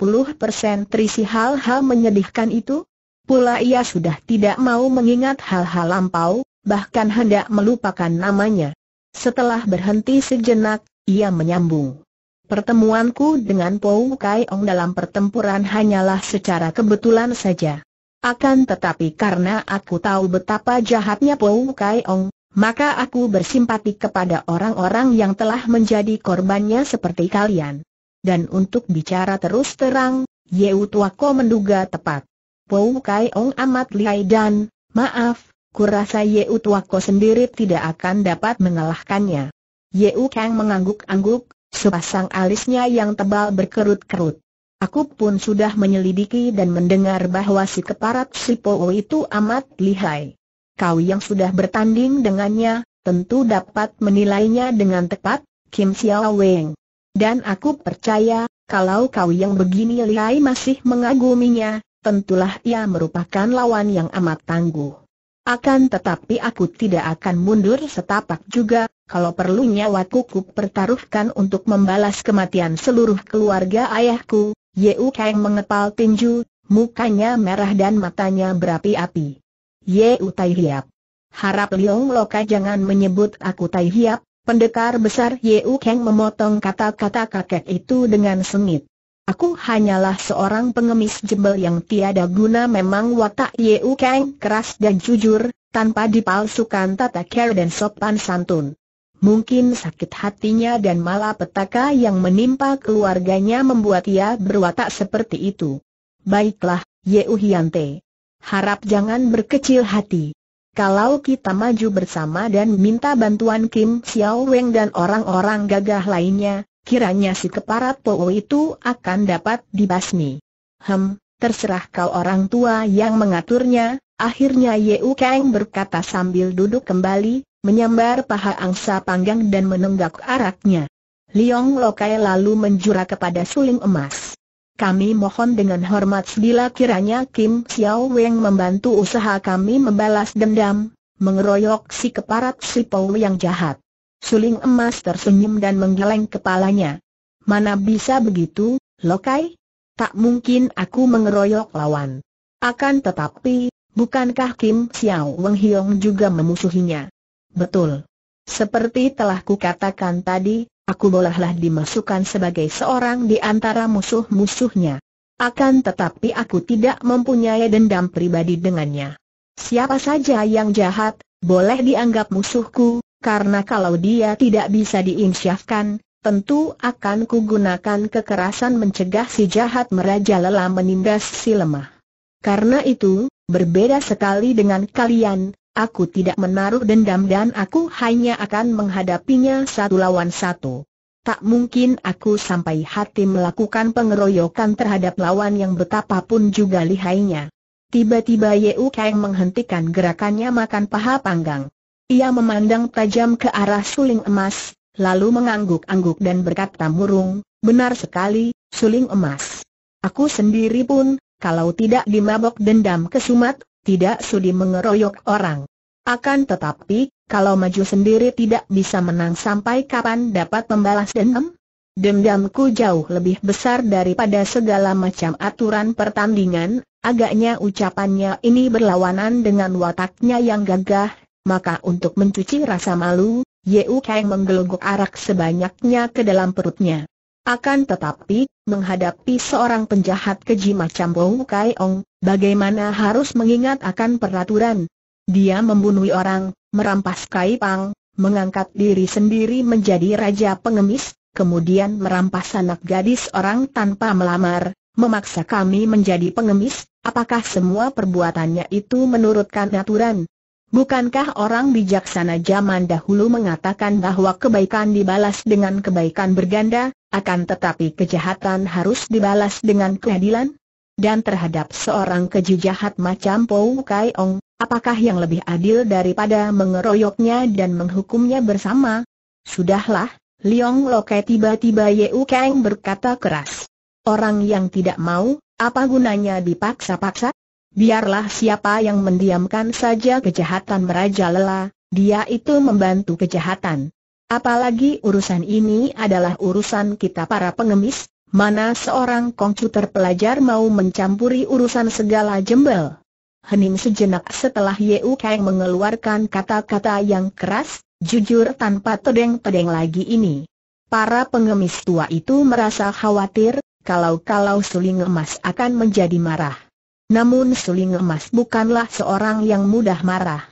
terisi hal-hal menyedihkan itu? Pula ia sudah tidak mau mengingat hal-hal lampau, bahkan hendak melupakan namanya. Setelah berhenti sejenak, ia menyambung. Pertemuanku dengan Pou Kai Ong dalam pertempuran hanyalah secara kebetulan saja. Akan tetapi karena aku tahu betapa jahatnya Pou Kai Ong, maka aku bersimpati kepada orang-orang yang telah menjadi korbannya seperti kalian. Dan untuk bicara terus terang, Yeu Tuako menduga tepat. Pou Kai Ong amat lihai dan, maaf, kurasa Yeu Tuako sendiri tidak akan dapat mengalahkannya. Yeu Kang mengangguk-angguk, sepasang alisnya yang tebal berkerut-kerut. Aku pun sudah menyelidiki dan mendengar bahwa si keparat si Pou itu amat lihai kau yang sudah bertanding dengannya, tentu dapat menilainya dengan tepat, Kim Xiao Weng. Dan aku percaya, kalau kau yang begini lihai masih mengaguminya, tentulah ia merupakan lawan yang amat tangguh. Akan tetapi aku tidak akan mundur setapak juga, kalau perlu nyawaku ku pertaruhkan untuk membalas kematian seluruh keluarga ayahku, Yeu Kang mengepal tinju, mukanya merah dan matanya berapi-api. Ye Utai Hiap. Harap Liong Loka jangan menyebut aku Tai Hiap, pendekar besar Ye U Keng memotong kata-kata kakek itu dengan sengit. Aku hanyalah seorang pengemis jebel yang tiada guna memang watak Ye U Keng keras dan jujur, tanpa dipalsukan tata care dan sopan santun. Mungkin sakit hatinya dan malapetaka yang menimpa keluarganya membuat ia berwatak seperti itu. Baiklah, Ye U Hiante harap jangan berkecil hati. Kalau kita maju bersama dan minta bantuan Kim Xiao Weng dan orang-orang gagah lainnya, kiranya si keparat Po itu akan dapat dibasmi. Hem, terserah kau orang tua yang mengaturnya, akhirnya Yeu Kang berkata sambil duduk kembali, menyambar paha angsa panggang dan menenggak araknya. Liong Lokai lalu menjurah kepada suling emas kami mohon dengan hormat bila kiranya Kim Xiao Weng membantu usaha kami membalas dendam, mengeroyok si keparat si Pau yang jahat. Suling emas tersenyum dan menggeleng kepalanya. Mana bisa begitu, Lokai? Tak mungkin aku mengeroyok lawan. Akan tetapi, bukankah Kim Xiao Weng Hiong juga memusuhinya? Betul. Seperti telah kukatakan tadi, aku bolehlah dimasukkan sebagai seorang di antara musuh-musuhnya. Akan tetapi aku tidak mempunyai dendam pribadi dengannya. Siapa saja yang jahat, boleh dianggap musuhku, karena kalau dia tidak bisa diinsyafkan, tentu akan kugunakan kekerasan mencegah si jahat merajalela menindas si lemah. Karena itu, berbeda sekali dengan kalian, Aku tidak menaruh dendam dan aku hanya akan menghadapinya satu lawan satu. Tak mungkin aku sampai hati melakukan pengeroyokan terhadap lawan yang betapapun juga lihainya. Tiba-tiba U Kang menghentikan gerakannya makan paha panggang. Ia memandang tajam ke arah suling emas, lalu mengangguk-angguk dan berkata murung, benar sekali, suling emas. Aku sendiri pun, kalau tidak dimabok dendam ke Sumat, tidak sudi mengeroyok orang. Akan tetapi, kalau maju sendiri tidak bisa menang sampai kapan dapat membalas dendam? Dendamku jauh lebih besar daripada segala macam aturan pertandingan, agaknya ucapannya ini berlawanan dengan wataknya yang gagah, maka untuk mencuci rasa malu, Yeu Kang menggelogok arak sebanyaknya ke dalam perutnya. Akan tetapi, menghadapi seorang penjahat keji macam Bo Kai Ong, bagaimana harus mengingat akan peraturan? Dia membunuh orang, merampas Kai Pang, mengangkat diri sendiri menjadi raja pengemis, kemudian merampas anak gadis orang tanpa melamar, memaksa kami menjadi pengemis, apakah semua perbuatannya itu menurutkan aturan? Bukankah orang bijaksana zaman dahulu mengatakan bahwa kebaikan dibalas dengan kebaikan berganda, akan tetapi kejahatan harus dibalas dengan keadilan? Dan terhadap seorang keji jahat macam Pou Kai Ong, apakah yang lebih adil daripada mengeroyoknya dan menghukumnya bersama? Sudahlah, Liong Lokai tiba-tiba Yeu Kang berkata keras. Orang yang tidak mau, apa gunanya dipaksa-paksa? Biarlah siapa yang mendiamkan saja kejahatan lela dia itu membantu kejahatan. Apalagi urusan ini adalah urusan kita para pengemis, mana seorang kongcu terpelajar mau mencampuri urusan segala jembel. Hening sejenak setelah Yeu Kang mengeluarkan kata-kata yang keras, jujur tanpa tedeng-tedeng lagi ini. Para pengemis tua itu merasa khawatir, kalau-kalau suling emas akan menjadi marah. Namun suling emas bukanlah seorang yang mudah marah.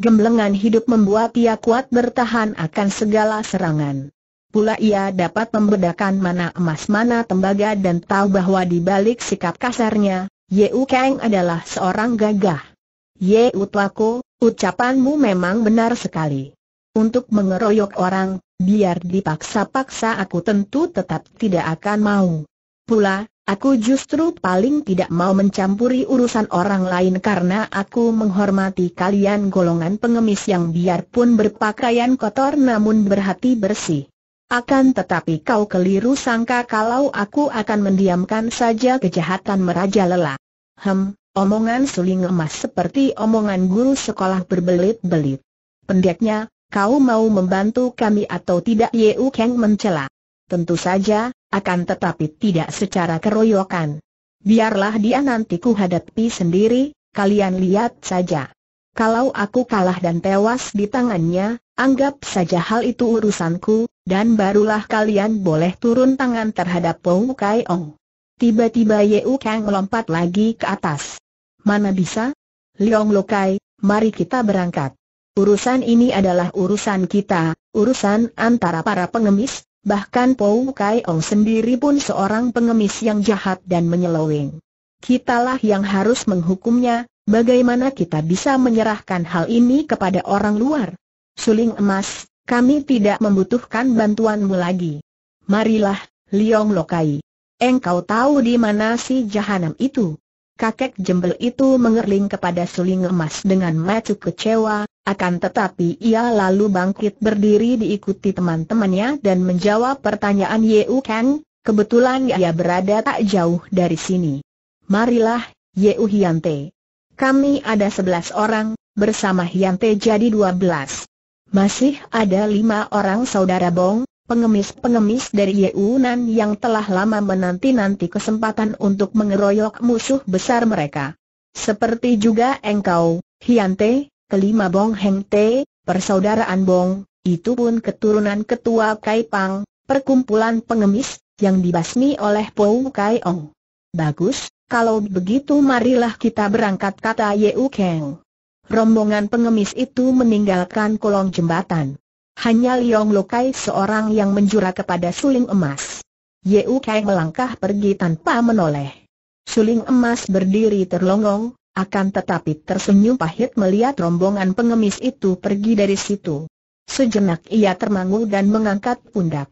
Gemblengan hidup membuat ia kuat bertahan akan segala serangan. Pula ia dapat membedakan mana emas mana tembaga dan tahu bahwa di balik sikap kasarnya, Yeu Kang adalah seorang gagah. Yeu Tuako, ucapanmu memang benar sekali. Untuk mengeroyok orang, biar dipaksa-paksa aku tentu tetap tidak akan mau. Pula, Aku justru paling tidak mau mencampuri urusan orang lain karena aku menghormati kalian golongan pengemis yang biarpun berpakaian kotor namun berhati bersih. Akan tetapi kau keliru sangka kalau aku akan mendiamkan saja kejahatan meraja merajalela. Hem, omongan suling emas seperti omongan guru sekolah berbelit-belit. Pendeknya, kau mau membantu kami atau tidak Yeu Kang mencela tentu saja, akan tetapi tidak secara keroyokan. Biarlah dia nanti kuhadapi sendiri, kalian lihat saja. Kalau aku kalah dan tewas di tangannya, anggap saja hal itu urusanku, dan barulah kalian boleh turun tangan terhadap Pou Kai Ong. Tiba-tiba U Kang melompat lagi ke atas. Mana bisa? Liong Lokai, mari kita berangkat. Urusan ini adalah urusan kita, urusan antara para pengemis, bahkan Pou Kai Ong sendiri pun seorang pengemis yang jahat dan menyeloweng. Kitalah yang harus menghukumnya, bagaimana kita bisa menyerahkan hal ini kepada orang luar? Suling emas, kami tidak membutuhkan bantuanmu lagi. Marilah, Liong Lokai. Engkau tahu di mana si jahanam itu? Kakek jembel itu mengerling kepada suling emas dengan mata kecewa, akan tetapi ia lalu bangkit berdiri diikuti teman-temannya dan menjawab pertanyaan Yeu Kang, kebetulan ia berada tak jauh dari sini. Marilah, Yeu Hyante. Kami ada sebelas orang, bersama Hyante jadi dua belas. Masih ada lima orang saudara Bong, pengemis-pengemis dari Nan yang telah lama menanti-nanti kesempatan untuk mengeroyok musuh besar mereka. Seperti juga engkau, Hyante, kelima Bong Heng Te, persaudaraan Bong, itu pun keturunan ketua Kai Pang, perkumpulan pengemis, yang dibasmi oleh Pou Kai Ong. Bagus, kalau begitu marilah kita berangkat kata Yeu Kang. Rombongan pengemis itu meninggalkan kolong jembatan. Hanya Liong Lokai seorang yang menjura kepada suling emas. Yeu Kang melangkah pergi tanpa menoleh. Suling emas berdiri terlongong, akan tetapi tersenyum pahit melihat rombongan pengemis itu pergi dari situ. Sejenak ia termangu dan mengangkat pundak.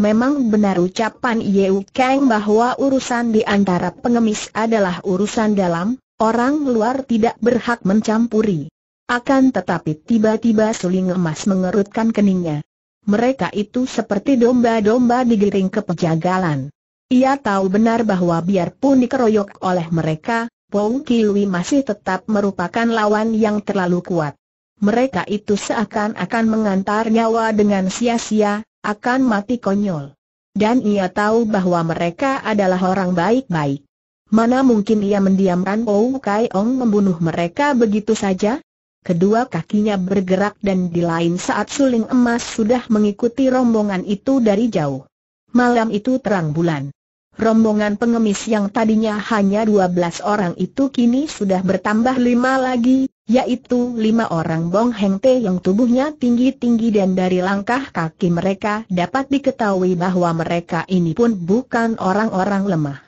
Memang benar ucapan Yeu Kang bahwa urusan di antara pengemis adalah urusan dalam, orang luar tidak berhak mencampuri. Akan tetapi tiba-tiba suling emas mengerutkan keningnya. Mereka itu seperti domba-domba digiring ke pejagalan. Ia tahu benar bahwa biarpun dikeroyok oleh mereka, Pou Kilui masih tetap merupakan lawan yang terlalu kuat. Mereka itu seakan-akan mengantar nyawa dengan sia-sia, akan mati konyol. Dan ia tahu bahwa mereka adalah orang baik-baik. Mana mungkin ia mendiamkan Pou Kai Ong membunuh mereka begitu saja? Kedua kakinya bergerak dan di lain saat suling emas sudah mengikuti rombongan itu dari jauh. Malam itu terang bulan. Rombongan pengemis yang tadinya hanya 12 orang itu kini sudah bertambah lima lagi, yaitu lima orang Bong Heng Te yang tubuhnya tinggi-tinggi dan dari langkah kaki mereka dapat diketahui bahwa mereka ini pun bukan orang-orang lemah.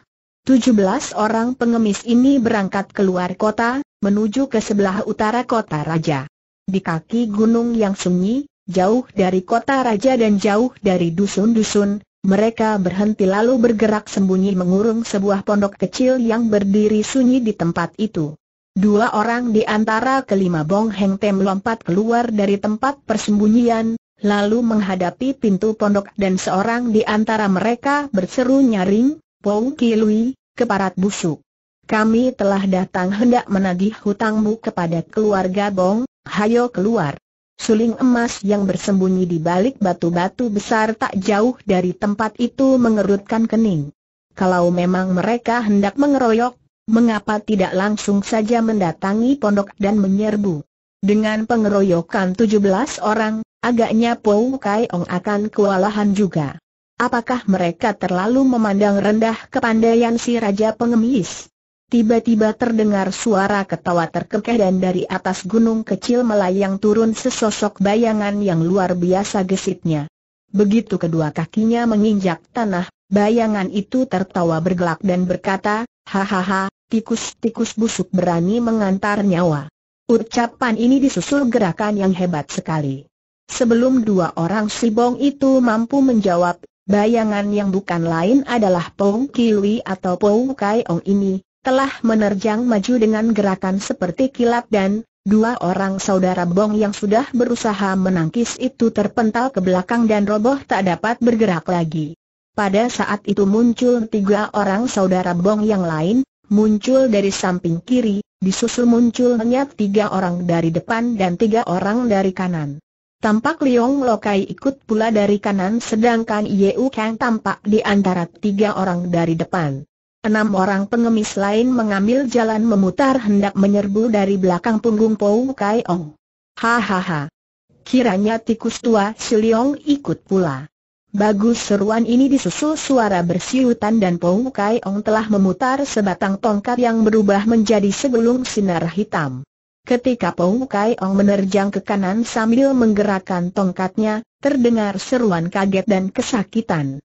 17 orang pengemis ini berangkat keluar kota, menuju ke sebelah utara kota raja. Di kaki gunung yang sunyi, jauh dari kota raja dan jauh dari dusun-dusun, mereka berhenti lalu bergerak sembunyi mengurung sebuah pondok kecil yang berdiri sunyi di tempat itu. Dua orang di antara kelima Bong Heng Tem lompat keluar dari tempat persembunyian, lalu menghadapi pintu pondok dan seorang di antara mereka berseru nyaring, Pou Kilui, keparat busuk. Kami telah datang hendak menagih hutangmu kepada keluarga Bong, hayo keluar. Suling emas yang bersembunyi di balik batu-batu besar tak jauh dari tempat itu mengerutkan kening. Kalau memang mereka hendak mengeroyok, mengapa tidak langsung saja mendatangi pondok dan menyerbu? Dengan pengeroyokan 17 orang, agaknya Pou Ong akan kewalahan juga. Apakah mereka terlalu memandang rendah kepandaian si Raja Pengemis? Tiba-tiba terdengar suara ketawa terkekeh dan dari atas gunung kecil melayang turun sesosok bayangan yang luar biasa gesitnya. Begitu kedua kakinya menginjak tanah, bayangan itu tertawa bergelak dan berkata, Hahaha, tikus-tikus busuk berani mengantar nyawa. Ucapan ini disusul gerakan yang hebat sekali. Sebelum dua orang sibong itu mampu menjawab, bayangan yang bukan lain adalah Pong Kiwi atau Pong Kai Ong ini, telah menerjang maju dengan gerakan seperti kilat dan, dua orang saudara Bong yang sudah berusaha menangkis itu terpental ke belakang dan roboh tak dapat bergerak lagi. Pada saat itu muncul tiga orang saudara Bong yang lain, muncul dari samping kiri, disusul munculnya tiga orang dari depan dan tiga orang dari kanan. Tampak Liong Lokai ikut pula dari kanan sedangkan Yeu Kang tampak di antara tiga orang dari depan. Enam orang pengemis lain mengambil jalan memutar hendak menyerbu dari belakang punggung Pou Kai Ong. Hahaha. Kiranya tikus tua Siliong ikut pula. Bagus seruan ini disusul suara bersiutan dan Pou Kai Ong telah memutar sebatang tongkat yang berubah menjadi segulung sinar hitam. Ketika Pou Kai Ong menerjang ke kanan sambil menggerakkan tongkatnya, terdengar seruan kaget dan kesakitan.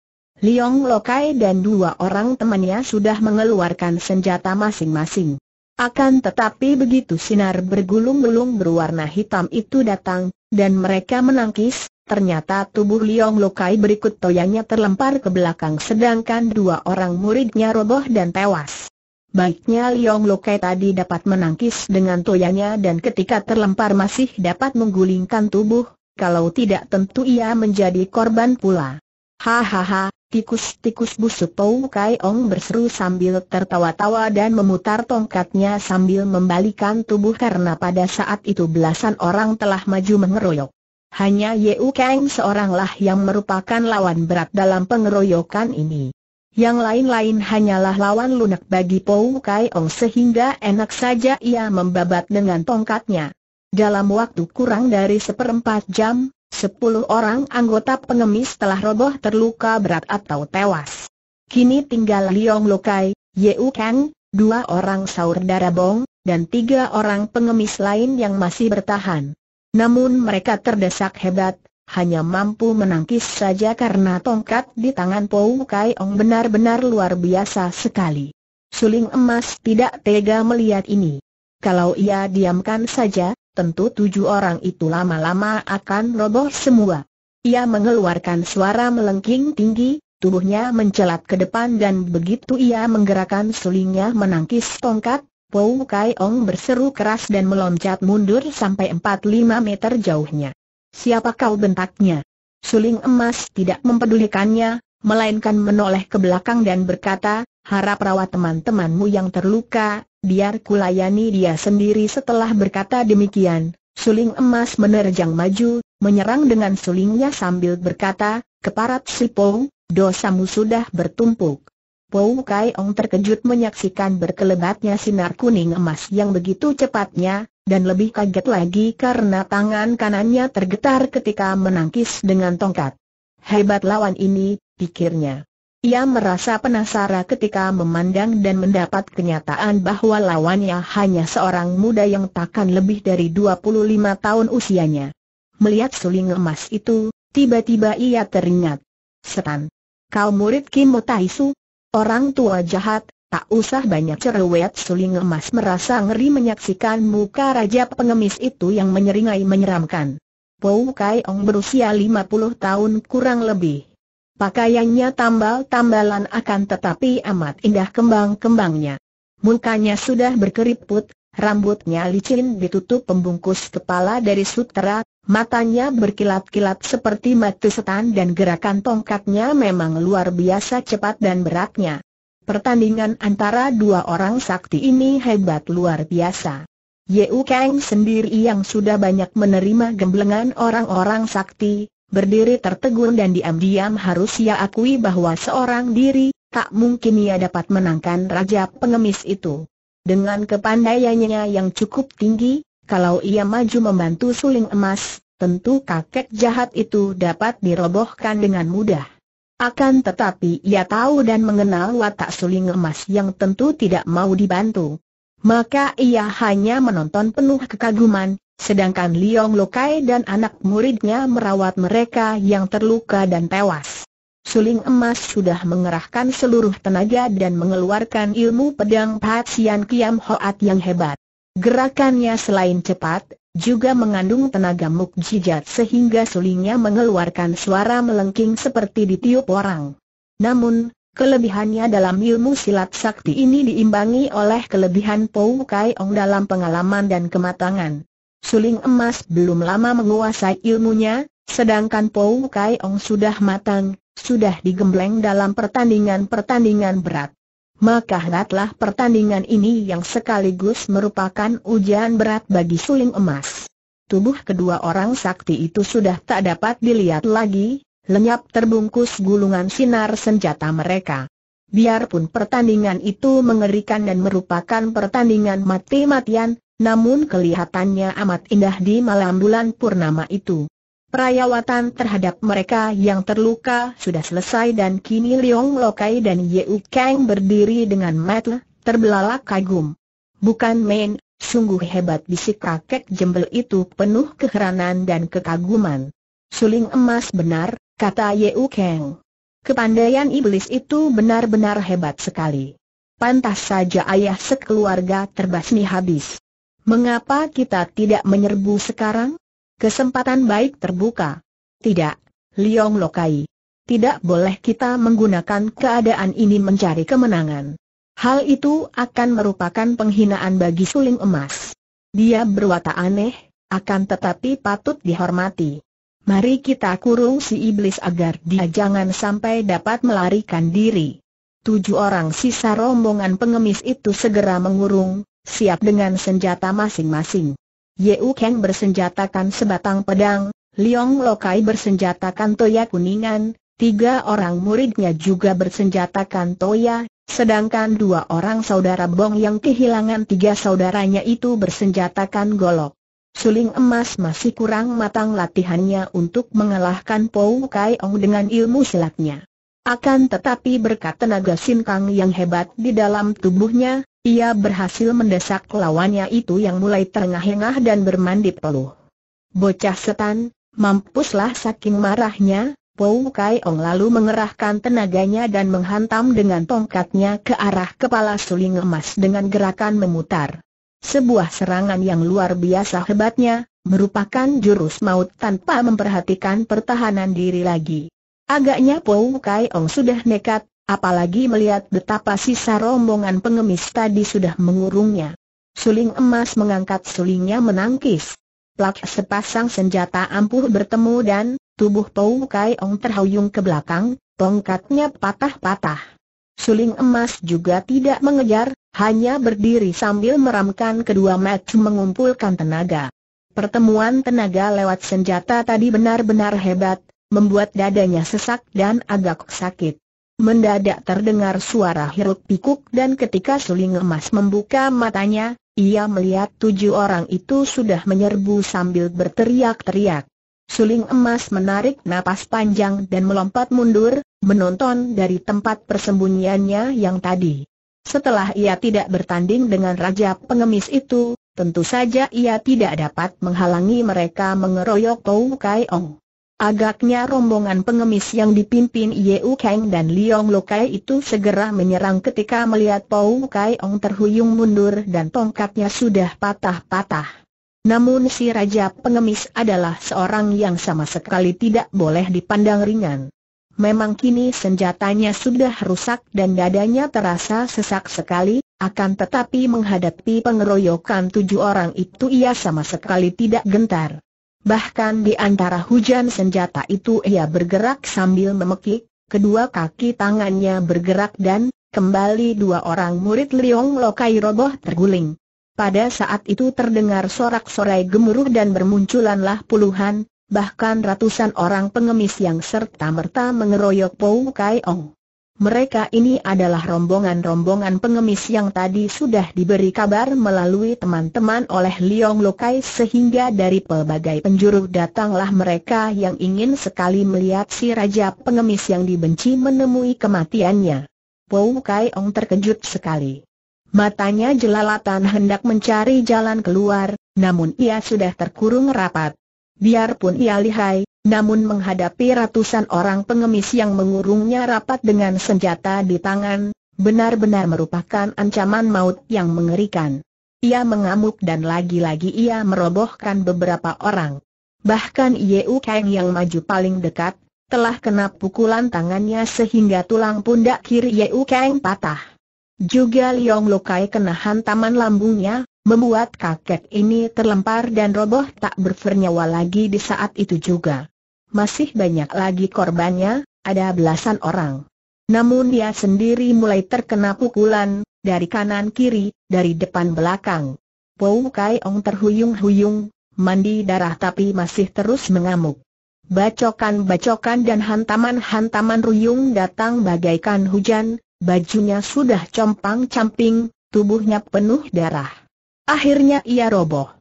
Liong Lokai dan dua orang temannya sudah mengeluarkan senjata masing-masing. Akan tetapi begitu sinar bergulung-gulung berwarna hitam itu datang, dan mereka menangkis, ternyata tubuh Liong Lokai berikut toyanya terlempar ke belakang sedangkan dua orang muridnya roboh dan tewas. Baiknya Liong Lokai tadi dapat menangkis dengan toyanya dan ketika terlempar masih dapat menggulingkan tubuh, kalau tidak tentu ia menjadi korban pula. Hahaha, Tikus-tikus busuk Pou Ong berseru sambil tertawa-tawa dan memutar tongkatnya sambil membalikan tubuh karena pada saat itu belasan orang telah maju mengeroyok. Hanya Yeu Kang seoranglah yang merupakan lawan berat dalam pengeroyokan ini. Yang lain-lain hanyalah lawan lunak bagi Pou Ong sehingga enak saja ia membabat dengan tongkatnya. Dalam waktu kurang dari seperempat jam, Sepuluh orang anggota pengemis telah roboh terluka berat atau tewas. Kini tinggal Liong Lokai, Yeu Kang, dua orang saudara Bong, dan tiga orang pengemis lain yang masih bertahan. Namun mereka terdesak hebat, hanya mampu menangkis saja karena tongkat di tangan Pou Kai Ong benar-benar luar biasa sekali. Suling emas tidak tega melihat ini. Kalau ia diamkan saja, tentu tujuh orang itu lama-lama akan roboh semua. Ia mengeluarkan suara melengking tinggi, tubuhnya mencelat ke depan dan begitu ia menggerakkan sulingnya menangkis tongkat, Pou Kai Ong berseru keras dan meloncat mundur sampai 4 lima meter jauhnya. Siapa kau bentaknya? Suling emas tidak mempedulikannya, melainkan menoleh ke belakang dan berkata, harap rawat teman-temanmu yang terluka, biar kulayani dia sendiri setelah berkata demikian. Suling emas menerjang maju, menyerang dengan sulingnya sambil berkata, keparat si Pou, dosamu sudah bertumpuk. Pou Kai Ong terkejut menyaksikan berkelebatnya sinar kuning emas yang begitu cepatnya, dan lebih kaget lagi karena tangan kanannya tergetar ketika menangkis dengan tongkat. Hebat lawan ini, pikirnya. Ia merasa penasaran ketika memandang dan mendapat kenyataan bahwa lawannya hanya seorang muda yang takkan lebih dari 25 tahun usianya. Melihat suling emas itu, tiba-tiba ia teringat. Setan. Kau murid Kim Taisu? Orang tua jahat, tak usah banyak cerewet suling emas merasa ngeri menyaksikan muka raja pengemis itu yang menyeringai menyeramkan. Pou Kai Ong berusia 50 tahun kurang lebih. Pakaiannya tambal-tambalan akan tetapi amat indah kembang-kembangnya. Mukanya sudah berkeriput, rambutnya licin ditutup pembungkus kepala dari sutera, matanya berkilat-kilat seperti mata setan dan gerakan tongkatnya memang luar biasa cepat dan beratnya. Pertandingan antara dua orang sakti ini hebat luar biasa. Yeu Kang sendiri yang sudah banyak menerima gemblengan orang-orang sakti, berdiri tertegun dan diam-diam harus ia akui bahwa seorang diri, tak mungkin ia dapat menangkan Raja Pengemis itu. Dengan kepandaiannya yang cukup tinggi, kalau ia maju membantu suling emas, tentu kakek jahat itu dapat dirobohkan dengan mudah. Akan tetapi ia tahu dan mengenal watak suling emas yang tentu tidak mau dibantu. Maka ia hanya menonton penuh kekaguman, sedangkan Liong Lokai dan anak muridnya merawat mereka yang terluka dan tewas. Suling emas sudah mengerahkan seluruh tenaga dan mengeluarkan ilmu pedang Patsian Kiam Hoat yang hebat. Gerakannya selain cepat, juga mengandung tenaga mukjizat sehingga sulingnya mengeluarkan suara melengking seperti ditiup orang. Namun, kelebihannya dalam ilmu silat sakti ini diimbangi oleh kelebihan Pou Kai Ong dalam pengalaman dan kematangan. Suling emas belum lama menguasai ilmunya, sedangkan Pou Kai Ong sudah matang, sudah digembleng dalam pertandingan-pertandingan berat. Maka hendaklah pertandingan ini yang sekaligus merupakan ujian berat bagi suling emas. Tubuh kedua orang sakti itu sudah tak dapat dilihat lagi, lenyap terbungkus gulungan sinar senjata mereka. Biarpun pertandingan itu mengerikan dan merupakan pertandingan mati-matian, namun kelihatannya amat indah di malam bulan purnama itu. Perawatan terhadap mereka yang terluka sudah selesai dan kini Leong Lokai dan Ye U Kang berdiri dengan mata terbelalak kagum. Bukan main, sungguh hebat bisik kakek jembel itu penuh keheranan dan kekaguman. Suling emas benar, kata Ye U Kang. Kepandaian iblis itu benar-benar hebat sekali. Pantas saja ayah sekeluarga terbasmi habis. Mengapa kita tidak menyerbu sekarang? Kesempatan baik terbuka. Tidak, Liong Lokai. Tidak boleh kita menggunakan keadaan ini mencari kemenangan. Hal itu akan merupakan penghinaan bagi suling emas. Dia berwatak aneh, akan tetapi patut dihormati. Mari kita kurung si iblis agar dia jangan sampai dapat melarikan diri. Tujuh orang sisa rombongan pengemis itu segera mengurung, siap dengan senjata masing-masing. Yeu Kang bersenjatakan sebatang pedang, Liong Lokai bersenjatakan toya kuningan, tiga orang muridnya juga bersenjatakan toya, sedangkan dua orang saudara Bong yang kehilangan tiga saudaranya itu bersenjatakan golok. Suling emas masih kurang matang latihannya untuk mengalahkan Pou Kai Ong dengan ilmu silatnya. Akan tetapi berkat tenaga sin Kang yang hebat di dalam tubuhnya, ia berhasil mendesak lawannya itu yang mulai terengah-engah dan bermandi peluh. Bocah setan, mampuslah saking marahnya, Pou Kai Ong lalu mengerahkan tenaganya dan menghantam dengan tongkatnya ke arah kepala suling emas dengan gerakan memutar. Sebuah serangan yang luar biasa hebatnya, merupakan jurus maut tanpa memperhatikan pertahanan diri lagi. Agaknya Pou Kai Ong sudah nekat, Apalagi melihat betapa sisa rombongan pengemis tadi sudah mengurungnya. Suling emas mengangkat sulingnya menangkis. Plak sepasang senjata ampuh bertemu dan tubuh Pou Kai Ong terhuyung ke belakang, tongkatnya patah-patah. Suling emas juga tidak mengejar, hanya berdiri sambil meramkan kedua mata mengumpulkan tenaga. Pertemuan tenaga lewat senjata tadi benar-benar hebat, membuat dadanya sesak dan agak sakit. Mendadak terdengar suara hiruk pikuk dan ketika suling emas membuka matanya, ia melihat tujuh orang itu sudah menyerbu sambil berteriak-teriak. Suling emas menarik napas panjang dan melompat mundur, menonton dari tempat persembunyiannya yang tadi. Setelah ia tidak bertanding dengan raja pengemis itu, tentu saja ia tidak dapat menghalangi mereka mengeroyok Tou Kai Ong. Agaknya rombongan pengemis yang dipimpin Yeu Kang dan Liong Lokai itu segera menyerang ketika melihat Pau Kai Ong terhuyung mundur dan tongkatnya sudah patah-patah. Namun si Raja Pengemis adalah seorang yang sama sekali tidak boleh dipandang ringan. Memang kini senjatanya sudah rusak dan dadanya terasa sesak sekali, akan tetapi menghadapi pengeroyokan tujuh orang itu ia sama sekali tidak gentar. Bahkan di antara hujan senjata itu ia bergerak sambil memekik, kedua kaki tangannya bergerak dan, kembali dua orang murid Liong Lokai roboh terguling. Pada saat itu terdengar sorak-sorai gemuruh dan bermunculanlah puluhan, bahkan ratusan orang pengemis yang serta-merta mengeroyok Pou Kai Ong. Mereka ini adalah rombongan-rombongan pengemis yang tadi sudah diberi kabar melalui teman-teman oleh Liong Lokai sehingga dari pelbagai penjuru datanglah mereka yang ingin sekali melihat si raja pengemis yang dibenci menemui kematiannya. Pou Kai Ong terkejut sekali. Matanya jelalatan hendak mencari jalan keluar, namun ia sudah terkurung rapat. Biarpun ia lihai, namun menghadapi ratusan orang pengemis yang mengurungnya rapat dengan senjata di tangan, benar-benar merupakan ancaman maut yang mengerikan. Ia mengamuk dan lagi-lagi ia merobohkan beberapa orang. Bahkan Yeu Kang yang maju paling dekat, telah kena pukulan tangannya sehingga tulang pundak kiri Yeu Kang patah. Juga Liong Lokai kena hantaman lambungnya, membuat kakek ini terlempar dan roboh tak bernyawa lagi di saat itu juga. Masih banyak lagi korbannya, ada belasan orang. Namun dia sendiri mulai terkena pukulan, dari kanan kiri, dari depan belakang. Pou Kai Ong terhuyung-huyung, mandi darah tapi masih terus mengamuk. Bacokan-bacokan dan hantaman-hantaman ruyung datang bagaikan hujan, bajunya sudah compang-camping, tubuhnya penuh darah. Akhirnya ia roboh.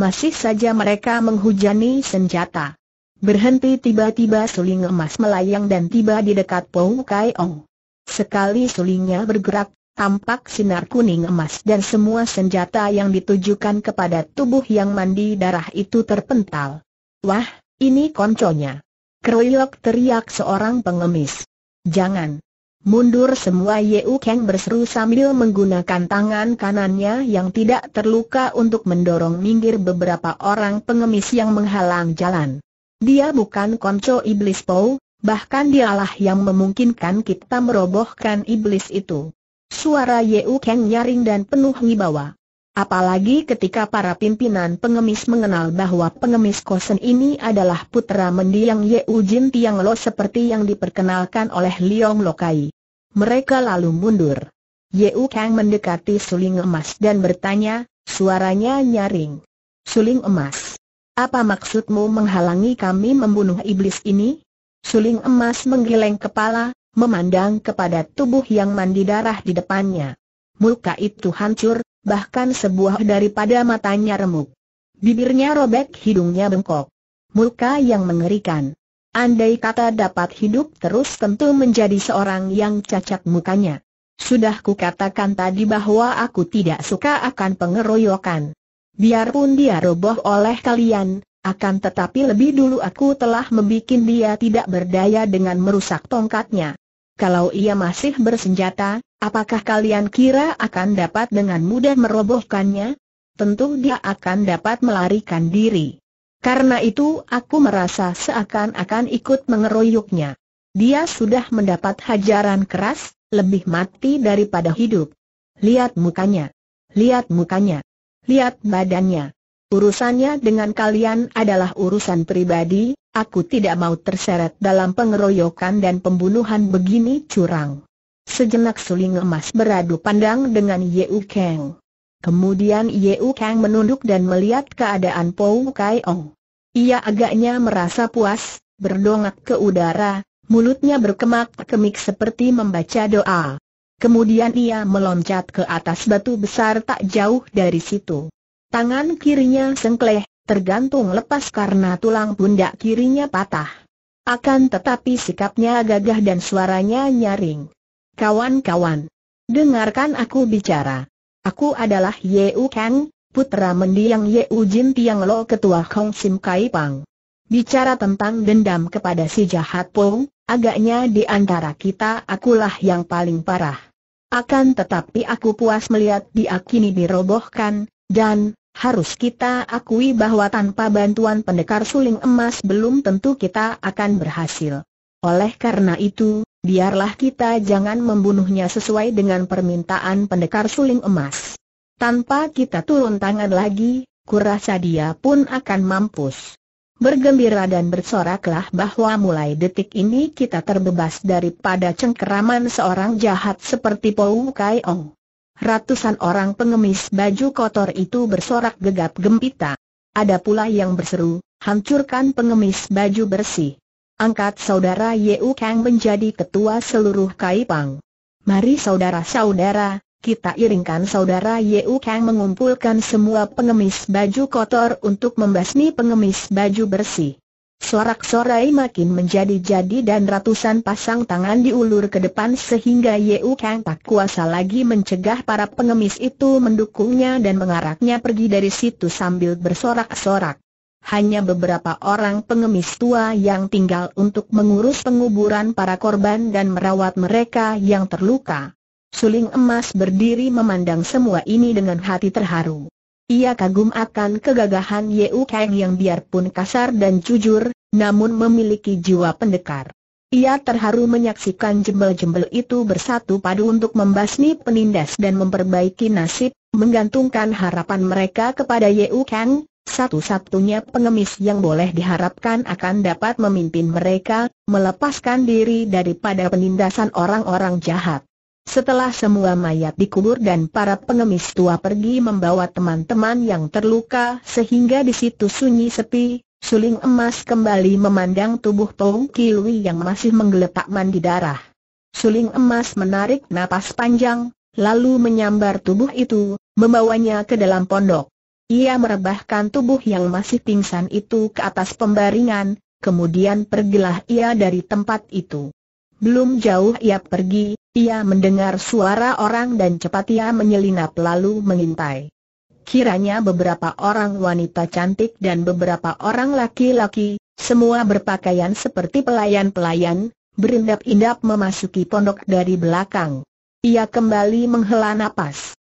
Masih saja mereka menghujani senjata. Berhenti tiba-tiba suling emas melayang dan tiba di dekat Pou Kai Ong. Sekali sulingnya bergerak, tampak sinar kuning emas dan semua senjata yang ditujukan kepada tubuh yang mandi darah itu terpental. Wah, ini konconya. Keroyok teriak seorang pengemis. Jangan. Mundur semua Yeu Kang berseru sambil menggunakan tangan kanannya yang tidak terluka untuk mendorong minggir beberapa orang pengemis yang menghalang jalan. Dia bukan konco iblis Pou, bahkan dialah yang memungkinkan kita merobohkan iblis itu. Suara Yeu Kang nyaring dan penuh wibawa. Apalagi ketika para pimpinan pengemis mengenal bahwa pengemis kosen ini adalah putra mendiang Yeu Jin Tiang Lo seperti yang diperkenalkan oleh Liong Lokai. Mereka lalu mundur. Yeu Kang mendekati suling emas dan bertanya, suaranya nyaring. Suling emas. Apa maksudmu menghalangi kami membunuh iblis ini? Suling emas menggeleng kepala, memandang kepada tubuh yang mandi darah di depannya. Muka itu hancur, bahkan sebuah daripada matanya remuk. Bibirnya robek, hidungnya bengkok. Muka yang mengerikan. Andai kata dapat hidup terus tentu menjadi seorang yang cacat mukanya. Sudah kukatakan tadi bahwa aku tidak suka akan pengeroyokan. Biarpun dia roboh oleh kalian, akan tetapi lebih dulu aku telah membuat dia tidak berdaya dengan merusak tongkatnya. Kalau ia masih bersenjata, apakah kalian kira akan dapat dengan mudah merobohkannya? Tentu dia akan dapat melarikan diri. Karena itu aku merasa seakan-akan ikut mengeroyoknya. Dia sudah mendapat hajaran keras, lebih mati daripada hidup. Lihat mukanya. Lihat mukanya lihat badannya. Urusannya dengan kalian adalah urusan pribadi, aku tidak mau terseret dalam pengeroyokan dan pembunuhan begini curang. Sejenak suling emas beradu pandang dengan Yeu Kang. Kemudian Yeu Kang menunduk dan melihat keadaan Pou Kai Ong. Ia agaknya merasa puas, berdongak ke udara, mulutnya berkemak-kemik seperti membaca doa. Kemudian ia meloncat ke atas batu besar tak jauh dari situ. Tangan kirinya sengkleh, tergantung lepas karena tulang pundak kirinya patah. Akan tetapi sikapnya gagah dan suaranya nyaring. Kawan-kawan, dengarkan aku bicara. Aku adalah Yeu Kang, putra mendiang Yeu Jin Tiang Lo ketua Kong Sim Kai Pang. Bicara tentang dendam kepada si jahat Pong, agaknya di antara kita akulah yang paling parah. Akan tetapi aku puas melihat dia kini dirobohkan, dan, harus kita akui bahwa tanpa bantuan pendekar suling emas belum tentu kita akan berhasil. Oleh karena itu, biarlah kita jangan membunuhnya sesuai dengan permintaan pendekar suling emas. Tanpa kita turun tangan lagi, kurasa dia pun akan mampus. Bergembira dan bersoraklah bahwa mulai detik ini kita terbebas daripada cengkeraman seorang jahat seperti Pou Kai Ong. Ratusan orang pengemis baju kotor itu bersorak gegap gempita. Ada pula yang berseru, hancurkan pengemis baju bersih. Angkat saudara Yeu Kang menjadi ketua seluruh Kaipang. Mari saudara-saudara, kita iringkan saudara Yeu Kang mengumpulkan semua pengemis baju kotor untuk membasmi pengemis baju bersih. Sorak-sorai makin menjadi-jadi dan ratusan pasang tangan diulur ke depan sehingga Yeu Kang tak kuasa lagi mencegah para pengemis itu mendukungnya dan mengaraknya pergi dari situ sambil bersorak-sorak. Hanya beberapa orang pengemis tua yang tinggal untuk mengurus penguburan para korban dan merawat mereka yang terluka. Suling emas berdiri memandang semua ini dengan hati terharu. Ia kagum akan kegagahan Yeu Kang yang biarpun kasar dan jujur, namun memiliki jiwa pendekar. Ia terharu menyaksikan jembel-jembel itu bersatu padu untuk membasmi penindas dan memperbaiki nasib, menggantungkan harapan mereka kepada Yeu Kang, satu-satunya pengemis yang boleh diharapkan akan dapat memimpin mereka, melepaskan diri daripada penindasan orang-orang jahat. Setelah semua mayat dikubur dan para pengemis tua pergi membawa teman-teman yang terluka sehingga di situ sunyi sepi, suling emas kembali memandang tubuh Tong Kilwi yang masih menggeletak mandi darah. Suling emas menarik napas panjang, lalu menyambar tubuh itu, membawanya ke dalam pondok. Ia merebahkan tubuh yang masih pingsan itu ke atas pembaringan, kemudian pergilah ia dari tempat itu. Belum jauh ia pergi, ia mendengar suara orang dan cepat ia menyelinap lalu mengintai. Kiranya beberapa orang wanita cantik dan beberapa orang laki-laki, semua berpakaian seperti pelayan-pelayan, berindap-indap memasuki pondok dari belakang. Ia kembali menghela nafas.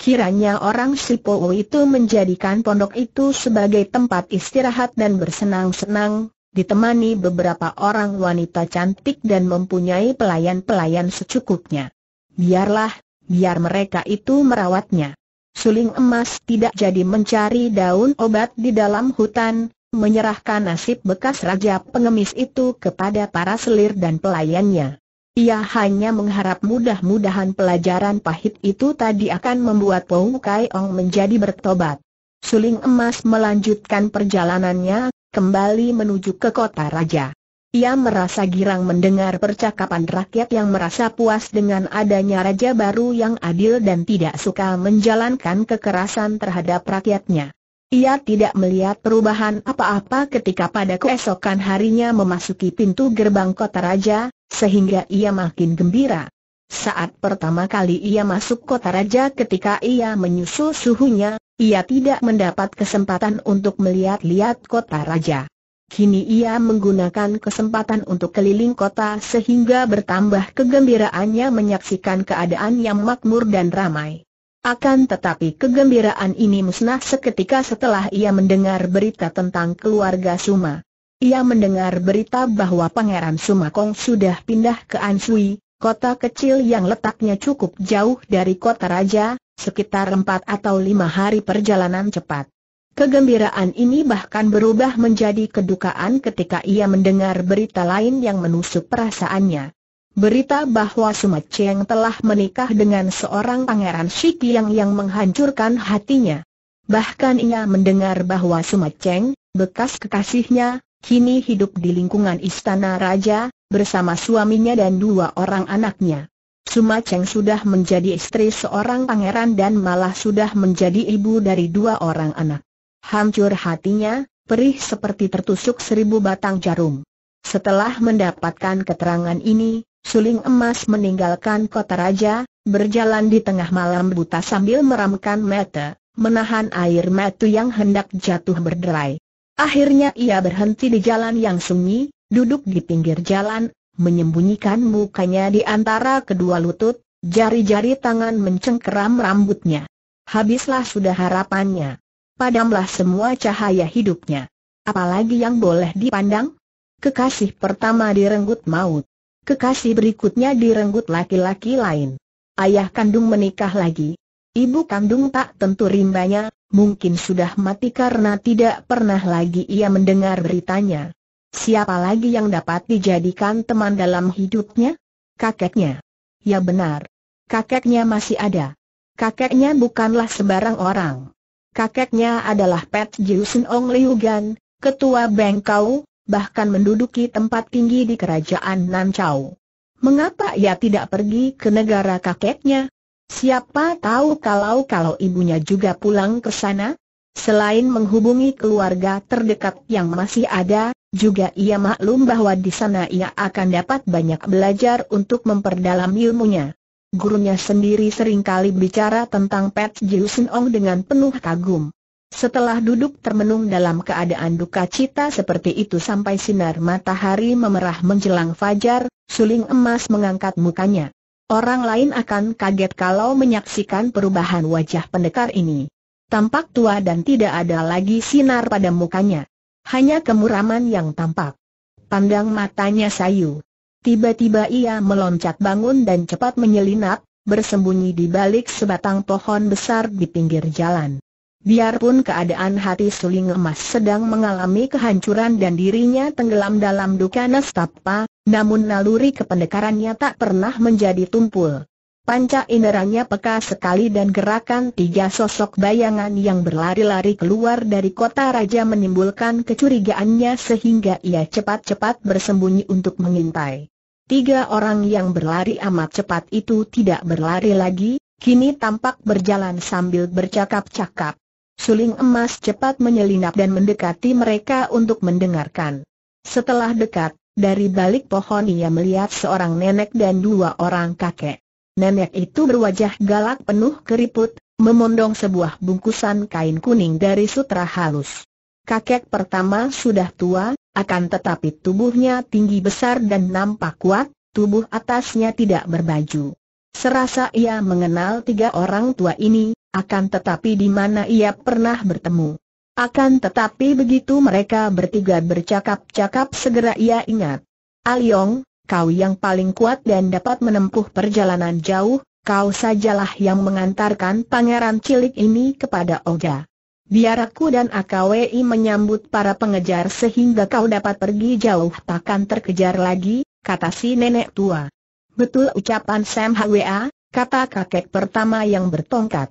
Kiranya orang Sipo itu menjadikan pondok itu sebagai tempat istirahat dan bersenang-senang, ditemani beberapa orang wanita cantik dan mempunyai pelayan-pelayan secukupnya. Biarlah, biar mereka itu merawatnya. Suling emas tidak jadi mencari daun obat di dalam hutan, menyerahkan nasib bekas raja pengemis itu kepada para selir dan pelayannya. Ia hanya mengharap mudah-mudahan pelajaran pahit itu tadi akan membuat Pou Kai Ong menjadi bertobat. Suling emas melanjutkan perjalanannya, kembali menuju ke kota raja. Ia merasa girang mendengar percakapan rakyat yang merasa puas dengan adanya raja baru yang adil dan tidak suka menjalankan kekerasan terhadap rakyatnya. Ia tidak melihat perubahan apa-apa ketika pada keesokan harinya memasuki pintu gerbang kota raja, sehingga ia makin gembira. Saat pertama kali ia masuk kota raja ketika ia menyusul suhunya, ia tidak mendapat kesempatan untuk melihat-lihat kota raja. Kini ia menggunakan kesempatan untuk keliling kota sehingga bertambah kegembiraannya menyaksikan keadaan yang makmur dan ramai. Akan tetapi kegembiraan ini musnah seketika setelah ia mendengar berita tentang keluarga Suma. Ia mendengar berita bahwa Pangeran Sumakong sudah pindah ke Ansui, kota kecil yang letaknya cukup jauh dari kota raja, sekitar empat atau lima hari perjalanan cepat. Kegembiraan ini bahkan berubah menjadi kedukaan ketika ia mendengar berita lain yang menusuk perasaannya. Berita bahwa Sumat Cheng telah menikah dengan seorang pangeran Shiki yang menghancurkan hatinya. Bahkan ia mendengar bahwa Sumat Cheng, bekas kekasihnya, kini hidup di lingkungan istana raja, bersama suaminya dan dua orang anaknya. Suma Cheng sudah menjadi istri seorang pangeran dan malah sudah menjadi ibu dari dua orang anak. Hancur hatinya, perih seperti tertusuk seribu batang jarum. Setelah mendapatkan keterangan ini, Suling Emas meninggalkan kota raja, berjalan di tengah malam buta sambil meramkan mata, menahan air mata yang hendak jatuh berderai. Akhirnya ia berhenti di jalan yang sunyi, duduk di pinggir jalan, menyembunyikan mukanya di antara kedua lutut, jari-jari tangan mencengkeram rambutnya. Habislah sudah harapannya. Padamlah semua cahaya hidupnya. Apalagi yang boleh dipandang? Kekasih pertama direnggut maut. Kekasih berikutnya direnggut laki-laki lain. Ayah kandung menikah lagi. Ibu kandung tak tentu rimbanya, mungkin sudah mati karena tidak pernah lagi ia mendengar beritanya. Siapa lagi yang dapat dijadikan teman dalam hidupnya? Kakeknya. Ya benar. Kakeknya masih ada. Kakeknya bukanlah sebarang orang. Kakeknya adalah Pat Jiusin Ong Liugan, ketua Bengkau, bahkan menduduki tempat tinggi di kerajaan Nancau. Mengapa ia tidak pergi ke negara kakeknya? Siapa tahu kalau-kalau ibunya juga pulang ke sana? Selain menghubungi keluarga terdekat yang masih ada, juga ia maklum bahwa di sana ia akan dapat banyak belajar untuk memperdalam ilmunya. Gurunya sendiri seringkali bicara tentang Pat Jiusin Ong dengan penuh kagum. Setelah duduk termenung dalam keadaan duka cita seperti itu sampai sinar matahari memerah menjelang fajar, suling emas mengangkat mukanya. Orang lain akan kaget kalau menyaksikan perubahan wajah pendekar ini. Tampak tua dan tidak ada lagi sinar pada mukanya. Hanya kemuraman yang tampak. Pandang matanya sayu. Tiba-tiba ia meloncat bangun dan cepat menyelinap, bersembunyi di balik sebatang pohon besar di pinggir jalan. Biarpun keadaan hati suling emas sedang mengalami kehancuran dan dirinya tenggelam dalam duka nestapa, namun naluri kependekarannya tak pernah menjadi tumpul. Panca inderanya peka sekali dan gerakan tiga sosok bayangan yang berlari-lari keluar dari kota raja menimbulkan kecurigaannya sehingga ia cepat-cepat bersembunyi untuk mengintai. Tiga orang yang berlari amat cepat itu tidak berlari lagi, kini tampak berjalan sambil bercakap-cakap. Suling emas cepat menyelinap dan mendekati mereka untuk mendengarkan. Setelah dekat, dari balik pohon ia melihat seorang nenek dan dua orang kakek. Nenek itu berwajah galak penuh keriput, memondong sebuah bungkusan kain kuning dari sutra halus. Kakek pertama sudah tua, akan tetapi tubuhnya tinggi besar dan nampak kuat, tubuh atasnya tidak berbaju. Serasa ia mengenal tiga orang tua ini, akan tetapi di mana ia pernah bertemu. Akan tetapi begitu mereka bertiga bercakap-cakap segera ia ingat. Aliong, kau yang paling kuat dan dapat menempuh perjalanan jauh, kau sajalah yang mengantarkan pangeran cilik ini kepada Oga. Biar aku dan AKWI menyambut para pengejar sehingga kau dapat pergi jauh takkan terkejar lagi, kata si nenek tua. Betul ucapan Sam Hwa, kata kakek pertama yang bertongkat.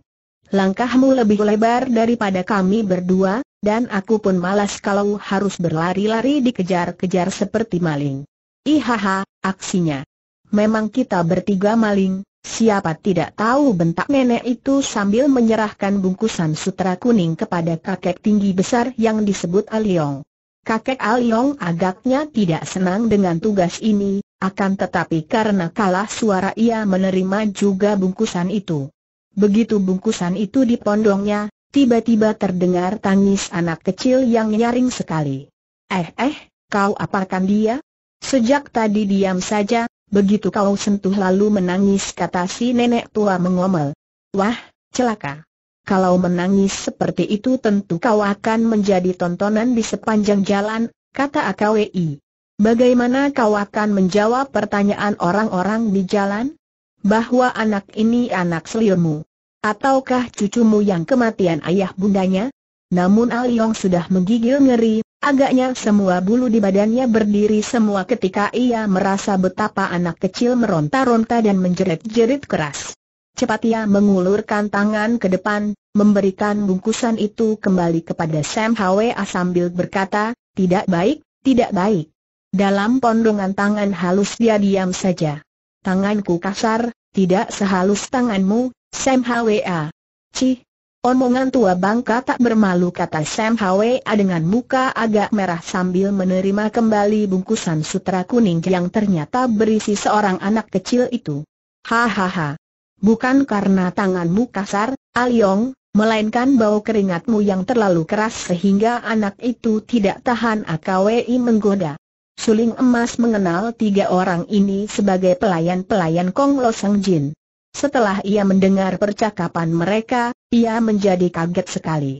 Langkahmu lebih lebar daripada kami berdua, dan aku pun malas kalau harus berlari-lari dikejar-kejar seperti maling. Ihaha, aksinya. Memang kita bertiga maling, siapa tidak tahu bentak nenek itu sambil menyerahkan bungkusan sutra kuning kepada kakek tinggi besar yang disebut Aliong. Kakek Aliong agaknya tidak senang dengan tugas ini, akan tetapi karena kalah suara ia menerima juga bungkusan itu. Begitu bungkusan itu dipondongnya, tiba-tiba terdengar tangis anak kecil yang nyaring sekali. Eh eh, kau apakan dia? Sejak tadi diam saja, begitu kau sentuh lalu menangis kata si nenek tua mengomel. Wah, celaka. Kalau menangis seperti itu tentu kau akan menjadi tontonan di sepanjang jalan, kata AKWI. Bagaimana kau akan menjawab pertanyaan orang-orang di jalan? Bahwa anak ini anak selirmu. Ataukah cucumu yang kematian ayah bundanya? Namun Aliong sudah menggigil ngeri, Agaknya semua bulu di badannya berdiri semua ketika ia merasa betapa anak kecil meronta-ronta dan menjerit-jerit keras. Cepat ia mengulurkan tangan ke depan, memberikan bungkusan itu kembali kepada Sam Hwa sambil berkata, tidak baik, tidak baik. Dalam pondongan tangan halus dia diam saja. Tanganku kasar, tidak sehalus tanganmu, Sam Hwa. Ah, cih, Omongan tua bangka tak bermalu kata Sam Hwa dengan muka agak merah sambil menerima kembali bungkusan sutra kuning yang ternyata berisi seorang anak kecil itu. Hahaha. Bukan karena tanganmu kasar, Aliong, melainkan bau keringatmu yang terlalu keras sehingga anak itu tidak tahan AKWI menggoda. Suling emas mengenal tiga orang ini sebagai pelayan-pelayan Kong Losang Jin. Setelah ia mendengar percakapan mereka, ia menjadi kaget sekali.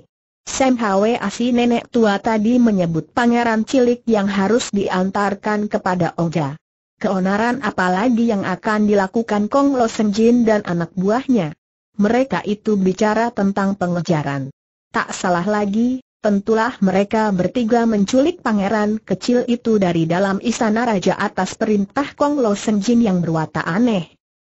Sam Hwe Asi nenek tua tadi menyebut pangeran cilik yang harus diantarkan kepada Oga. Keonaran apalagi yang akan dilakukan Kong Lo Jin dan anak buahnya. Mereka itu bicara tentang pengejaran. Tak salah lagi, tentulah mereka bertiga menculik pangeran kecil itu dari dalam istana raja atas perintah Kong Lo Jin yang berwata aneh.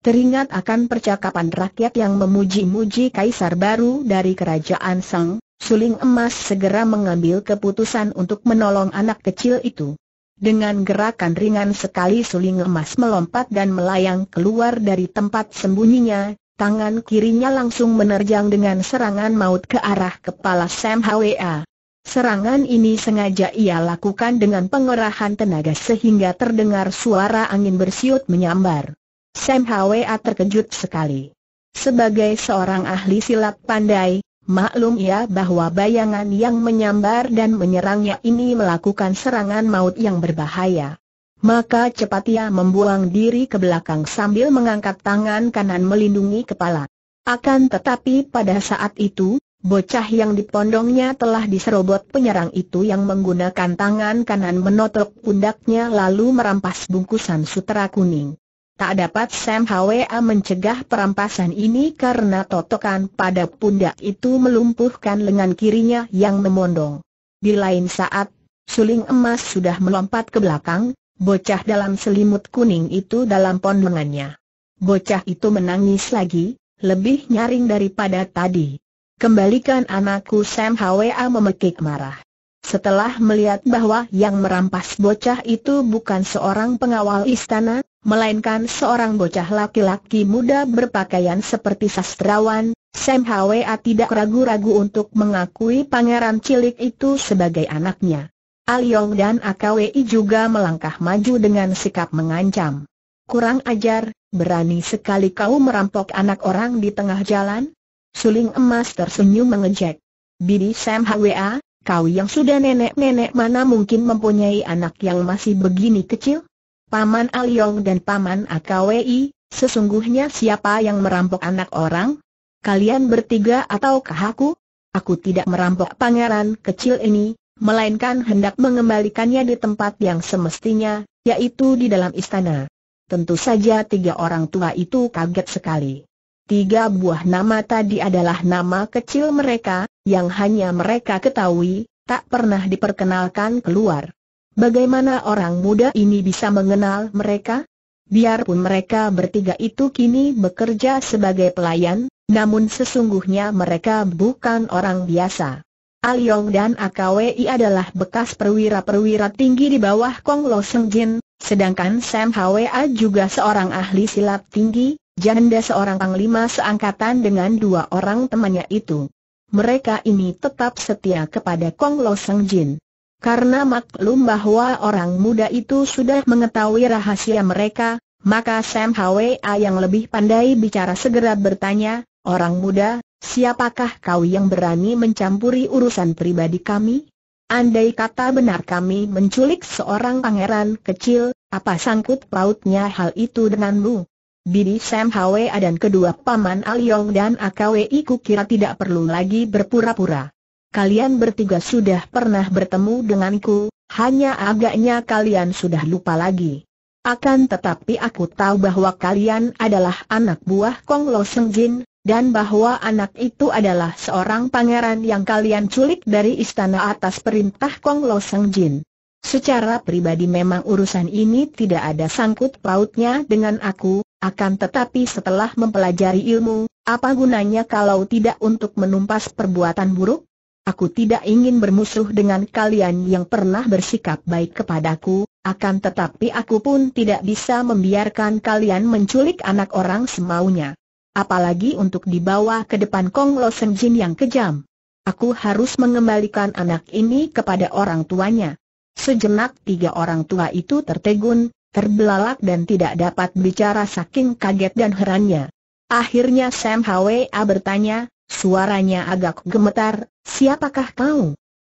Teringat akan percakapan rakyat yang memuji-muji kaisar baru dari kerajaan Sang, suling emas segera mengambil keputusan untuk menolong anak kecil itu. Dengan gerakan ringan sekali suling emas melompat dan melayang keluar dari tempat sembunyinya, tangan kirinya langsung menerjang dengan serangan maut ke arah kepala Sam Hwa. Serangan ini sengaja ia lakukan dengan pengerahan tenaga sehingga terdengar suara angin bersiut menyambar. Sam Hwa terkejut sekali. Sebagai seorang ahli silat pandai, maklum ia bahwa bayangan yang menyambar dan menyerangnya ini melakukan serangan maut yang berbahaya. Maka cepat ia membuang diri ke belakang sambil mengangkat tangan kanan melindungi kepala. Akan tetapi pada saat itu, bocah yang dipondongnya telah diserobot penyerang itu yang menggunakan tangan kanan menotok pundaknya lalu merampas bungkusan sutra kuning. Tak dapat Sam Hwa mencegah perampasan ini karena totokan pada pundak itu melumpuhkan lengan kirinya yang memondong. Di lain saat, suling emas sudah melompat ke belakang, bocah dalam selimut kuning itu dalam pondongannya. Bocah itu menangis lagi, lebih nyaring daripada tadi. Kembalikan anakku Sam Hwa memekik marah. Setelah melihat bahwa yang merampas bocah itu bukan seorang pengawal istana, melainkan seorang bocah laki-laki muda berpakaian seperti sastrawan, Sam Hwa tidak ragu-ragu untuk mengakui pangeran cilik itu sebagai anaknya. Aliong ah dan Akwi ah juga melangkah maju dengan sikap mengancam. Kurang ajar, berani sekali kau merampok anak orang di tengah jalan? Suling emas tersenyum mengejek. Bibi Sam Hwa, kau yang sudah nenek-nenek mana mungkin mempunyai anak yang masih begini kecil? Paman Aliong dan Paman AKWI, sesungguhnya siapa yang merampok anak orang? Kalian bertiga ataukah aku? Aku tidak merampok pangeran kecil ini, melainkan hendak mengembalikannya di tempat yang semestinya, yaitu di dalam istana. Tentu saja tiga orang tua itu kaget sekali. Tiga buah nama tadi adalah nama kecil mereka, yang hanya mereka ketahui, tak pernah diperkenalkan keluar. Bagaimana orang muda ini bisa mengenal mereka? Biarpun mereka bertiga itu kini bekerja sebagai pelayan, namun sesungguhnya mereka bukan orang biasa. Aliong dan AKWI adalah bekas perwira-perwira tinggi di bawah Kong Lo Seng Jin, sedangkan Sam Hwa juga seorang ahli silat tinggi, janda seorang panglima seangkatan dengan dua orang temannya itu. Mereka ini tetap setia kepada Kong Lo Seng Jin. Karena maklum bahwa orang muda itu sudah mengetahui rahasia mereka, maka Sam Hwa yang lebih pandai bicara segera bertanya, Orang muda, siapakah kau yang berani mencampuri urusan pribadi kami? Andai kata benar kami menculik seorang pangeran kecil, apa sangkut pautnya hal itu denganmu? Bibi Sam Hwa dan kedua paman Aliong dan Akwi kira tidak perlu lagi berpura-pura kalian bertiga sudah pernah bertemu denganku, hanya agaknya kalian sudah lupa lagi. Akan tetapi aku tahu bahwa kalian adalah anak buah Kong Lo Seng Jin, dan bahwa anak itu adalah seorang pangeran yang kalian culik dari istana atas perintah Kong Lo Seng Jin. Secara pribadi memang urusan ini tidak ada sangkut pautnya dengan aku, akan tetapi setelah mempelajari ilmu, apa gunanya kalau tidak untuk menumpas perbuatan buruk? Aku tidak ingin bermusuh dengan kalian yang pernah bersikap baik kepadaku, akan tetapi aku pun tidak bisa membiarkan kalian menculik anak orang semaunya. Apalagi untuk dibawa ke depan Kong Lo Sen Jin yang kejam. Aku harus mengembalikan anak ini kepada orang tuanya. Sejenak tiga orang tua itu tertegun, terbelalak dan tidak dapat bicara saking kaget dan herannya. Akhirnya Sam Hwa bertanya, Suaranya agak gemetar, siapakah kau?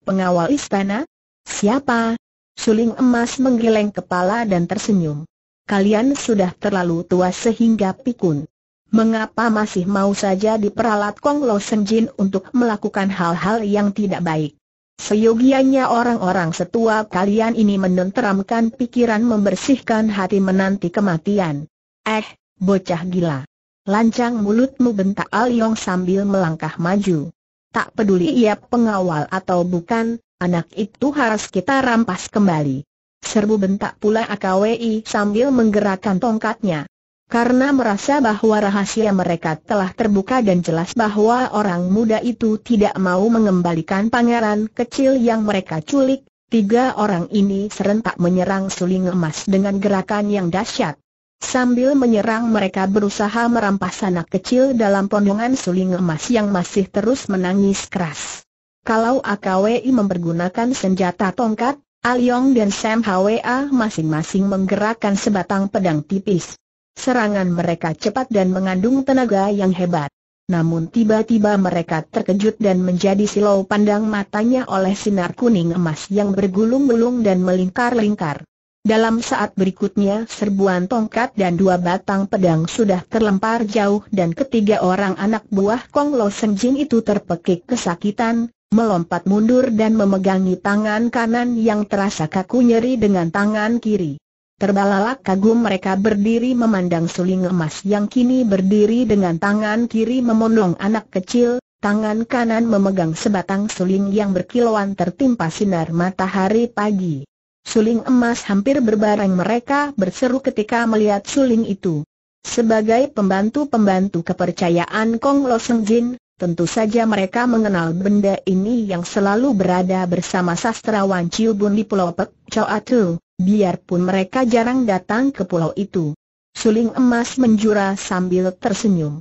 Pengawal istana? Siapa? Suling emas menggeleng kepala dan tersenyum. Kalian sudah terlalu tua sehingga pikun. Mengapa masih mau saja diperalat Kong Lo Senjin untuk melakukan hal-hal yang tidak baik? Seyogianya orang-orang setua kalian ini menenteramkan pikiran membersihkan hati menanti kematian. Eh, bocah gila. Lancang mulutmu bentak Al Yong sambil melangkah maju. Tak peduli ia pengawal atau bukan, anak itu harus kita rampas kembali. Serbu bentak pula AKWI sambil menggerakkan tongkatnya. Karena merasa bahwa rahasia mereka telah terbuka dan jelas bahwa orang muda itu tidak mau mengembalikan pangeran kecil yang mereka culik, tiga orang ini serentak menyerang suling emas dengan gerakan yang dahsyat. Sambil menyerang mereka berusaha merampas anak kecil dalam pondongan suling emas yang masih terus menangis keras. Kalau AKWI mempergunakan senjata tongkat, Aliong dan Sam Hwa masing-masing menggerakkan sebatang pedang tipis. Serangan mereka cepat dan mengandung tenaga yang hebat. Namun tiba-tiba mereka terkejut dan menjadi silau pandang matanya oleh sinar kuning emas yang bergulung-gulung dan melingkar-lingkar. Dalam saat berikutnya serbuan tongkat dan dua batang pedang sudah terlempar jauh dan ketiga orang anak buah Kong Lo Seng Jin itu terpekik kesakitan, melompat mundur dan memegangi tangan kanan yang terasa kaku nyeri dengan tangan kiri. Terbalalak kagum mereka berdiri memandang suling emas yang kini berdiri dengan tangan kiri memondong anak kecil, tangan kanan memegang sebatang suling yang berkilauan tertimpa sinar matahari pagi. Suling emas hampir berbareng mereka berseru ketika melihat suling itu. Sebagai pembantu-pembantu kepercayaan Kong Lo Seng Jin, tentu saja mereka mengenal benda ini yang selalu berada bersama sastrawan Chiu Bun di Pulau Pek, Chow Atu. biarpun mereka jarang datang ke pulau itu. Suling emas menjura sambil tersenyum.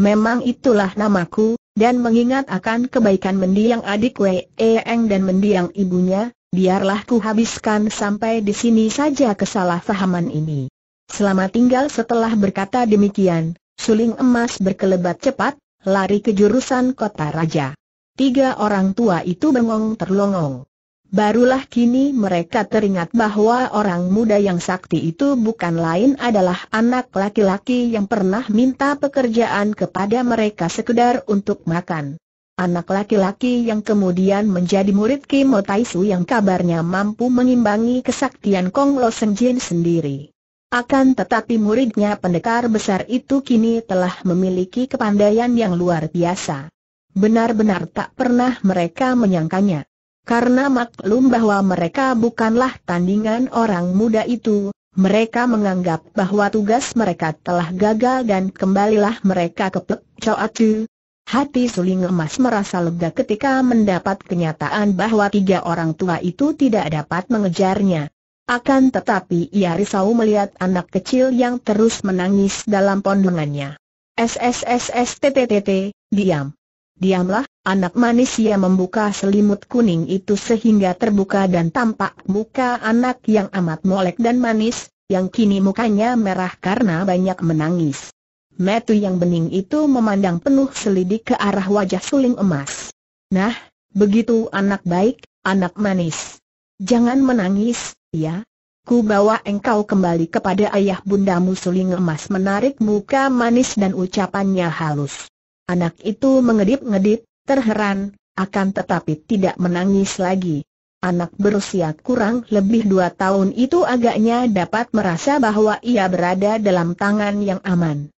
Memang itulah namaku, dan mengingat akan kebaikan mendiang adik Wei Eng dan mendiang ibunya, biarlah ku habiskan sampai di sini saja kesalahpahaman ini. Selamat tinggal setelah berkata demikian, suling emas berkelebat cepat, lari ke jurusan kota raja. Tiga orang tua itu bengong terlongong. Barulah kini mereka teringat bahwa orang muda yang sakti itu bukan lain adalah anak laki-laki yang pernah minta pekerjaan kepada mereka sekedar untuk makan. Anak laki-laki yang kemudian menjadi murid Kimo Taisu yang kabarnya mampu mengimbangi kesaktian Kong Lo Senjin sendiri. Akan tetapi muridnya pendekar besar itu kini telah memiliki kepandaian yang luar biasa. Benar-benar tak pernah mereka menyangkanya. Karena maklum bahwa mereka bukanlah tandingan orang muda itu, mereka menganggap bahwa tugas mereka telah gagal dan kembalilah mereka ke Pek Chu. Hati suling emas merasa lega ketika mendapat kenyataan bahwa tiga orang tua itu tidak dapat mengejarnya. Akan tetapi ia risau melihat anak kecil yang terus menangis dalam pondongannya. SSSSTTTT, diam. Diamlah, anak manis ia membuka selimut kuning itu sehingga terbuka dan tampak muka anak yang amat molek dan manis, yang kini mukanya merah karena banyak menangis. Metu yang bening itu memandang penuh selidik ke arah wajah suling emas. Nah, begitu anak baik, anak manis. Jangan menangis, ya. Ku bawa engkau kembali kepada ayah bundamu suling emas menarik muka manis dan ucapannya halus. Anak itu mengedip-ngedip, terheran, akan tetapi tidak menangis lagi. Anak berusia kurang lebih dua tahun itu agaknya dapat merasa bahwa ia berada dalam tangan yang aman.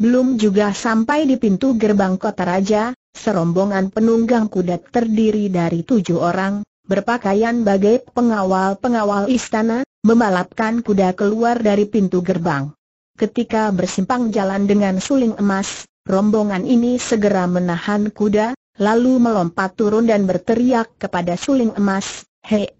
Belum juga sampai di pintu gerbang kota raja, serombongan penunggang kuda terdiri dari tujuh orang, berpakaian bagai pengawal-pengawal istana, membalapkan kuda keluar dari pintu gerbang. Ketika bersimpang jalan dengan suling emas, rombongan ini segera menahan kuda, lalu melompat turun dan berteriak kepada suling emas, Hei,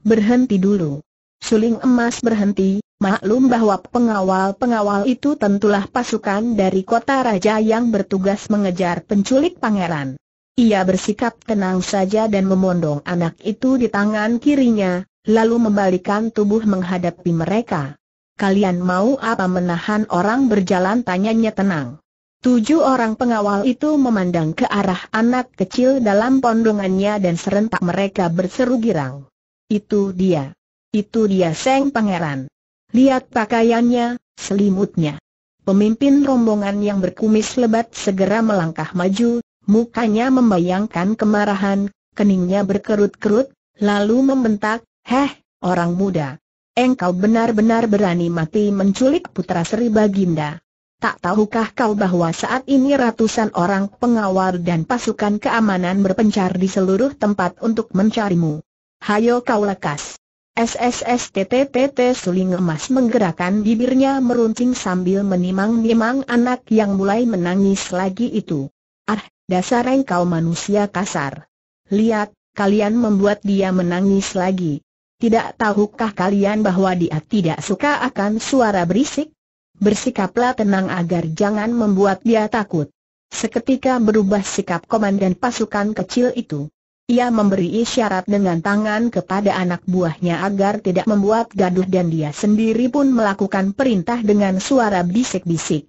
berhenti dulu. Suling emas berhenti, Maklum bahwa pengawal-pengawal itu tentulah pasukan dari kota raja yang bertugas mengejar penculik pangeran. Ia bersikap tenang saja dan memondong anak itu di tangan kirinya, lalu membalikan tubuh menghadapi mereka. Kalian mau apa menahan orang berjalan tanyanya tenang. Tujuh orang pengawal itu memandang ke arah anak kecil dalam pondongannya dan serentak mereka berseru girang. Itu dia. Itu dia Seng Pangeran. Lihat pakaiannya, selimutnya. Pemimpin rombongan yang berkumis lebat segera melangkah maju, mukanya membayangkan kemarahan, keningnya berkerut-kerut, lalu membentak, Heh, orang muda. Engkau benar-benar berani mati menculik putra Sri Baginda. Tak tahukah kau bahwa saat ini ratusan orang pengawal dan pasukan keamanan berpencar di seluruh tempat untuk mencarimu? Hayo kau lekas. SSSTTTT Suling Emas menggerakkan bibirnya meruncing sambil menimang-nimang anak yang mulai menangis lagi itu. Ah, dasar engkau manusia kasar. Lihat, kalian membuat dia menangis lagi. Tidak tahukah kalian bahwa dia tidak suka akan suara berisik? Bersikaplah tenang agar jangan membuat dia takut. Seketika berubah sikap komandan pasukan kecil itu. Ia memberi isyarat dengan tangan kepada anak buahnya agar tidak membuat gaduh dan dia sendiri pun melakukan perintah dengan suara bisik-bisik.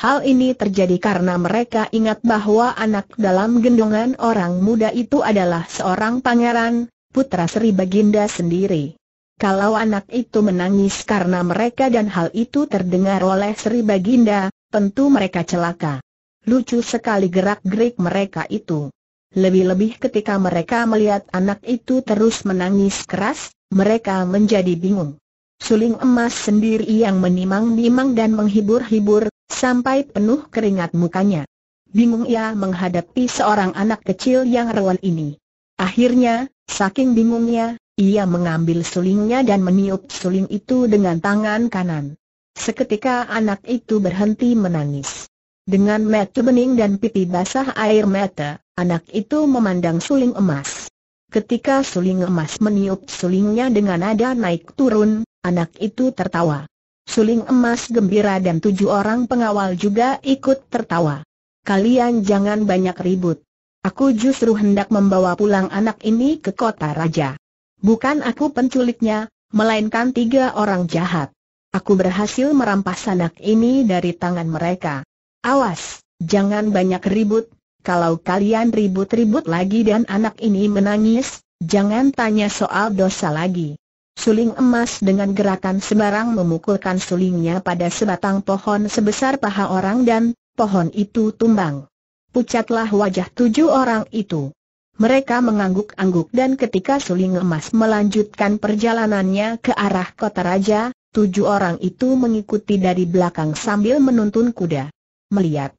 Hal ini terjadi karena mereka ingat bahwa anak dalam gendongan orang muda itu adalah seorang pangeran, putra Sri Baginda sendiri. Kalau anak itu menangis karena mereka dan hal itu terdengar oleh Sri Baginda, tentu mereka celaka. Lucu sekali gerak-gerik mereka itu. Lebih-lebih ketika mereka melihat anak itu terus menangis keras, mereka menjadi bingung. Suling emas sendiri yang menimang-nimang dan menghibur-hibur, sampai penuh keringat mukanya. Bingung ia menghadapi seorang anak kecil yang rawan ini. Akhirnya, saking bingungnya, ia mengambil sulingnya dan meniup suling itu dengan tangan kanan. Seketika anak itu berhenti menangis. Dengan mata bening dan pipi basah air mata, Anak itu memandang suling emas. Ketika suling emas meniup sulingnya dengan nada naik turun, anak itu tertawa. Suling emas gembira dan tujuh orang pengawal juga ikut tertawa. Kalian jangan banyak ribut. Aku justru hendak membawa pulang anak ini ke kota raja. Bukan aku penculiknya, melainkan tiga orang jahat. Aku berhasil merampas anak ini dari tangan mereka. Awas, jangan banyak ribut, kalau kalian ribut-ribut lagi dan anak ini menangis, jangan tanya soal dosa lagi. Suling emas dengan gerakan sembarang memukulkan sulingnya pada sebatang pohon sebesar paha orang dan pohon itu tumbang. Pucatlah wajah tujuh orang itu. Mereka mengangguk-angguk dan ketika suling emas melanjutkan perjalanannya ke arah kota raja, tujuh orang itu mengikuti dari belakang sambil menuntun kuda. Melihat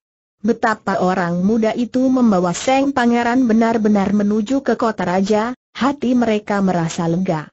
Betapa orang muda itu membawa Seng Pangeran benar-benar menuju ke kota raja, hati mereka merasa lega.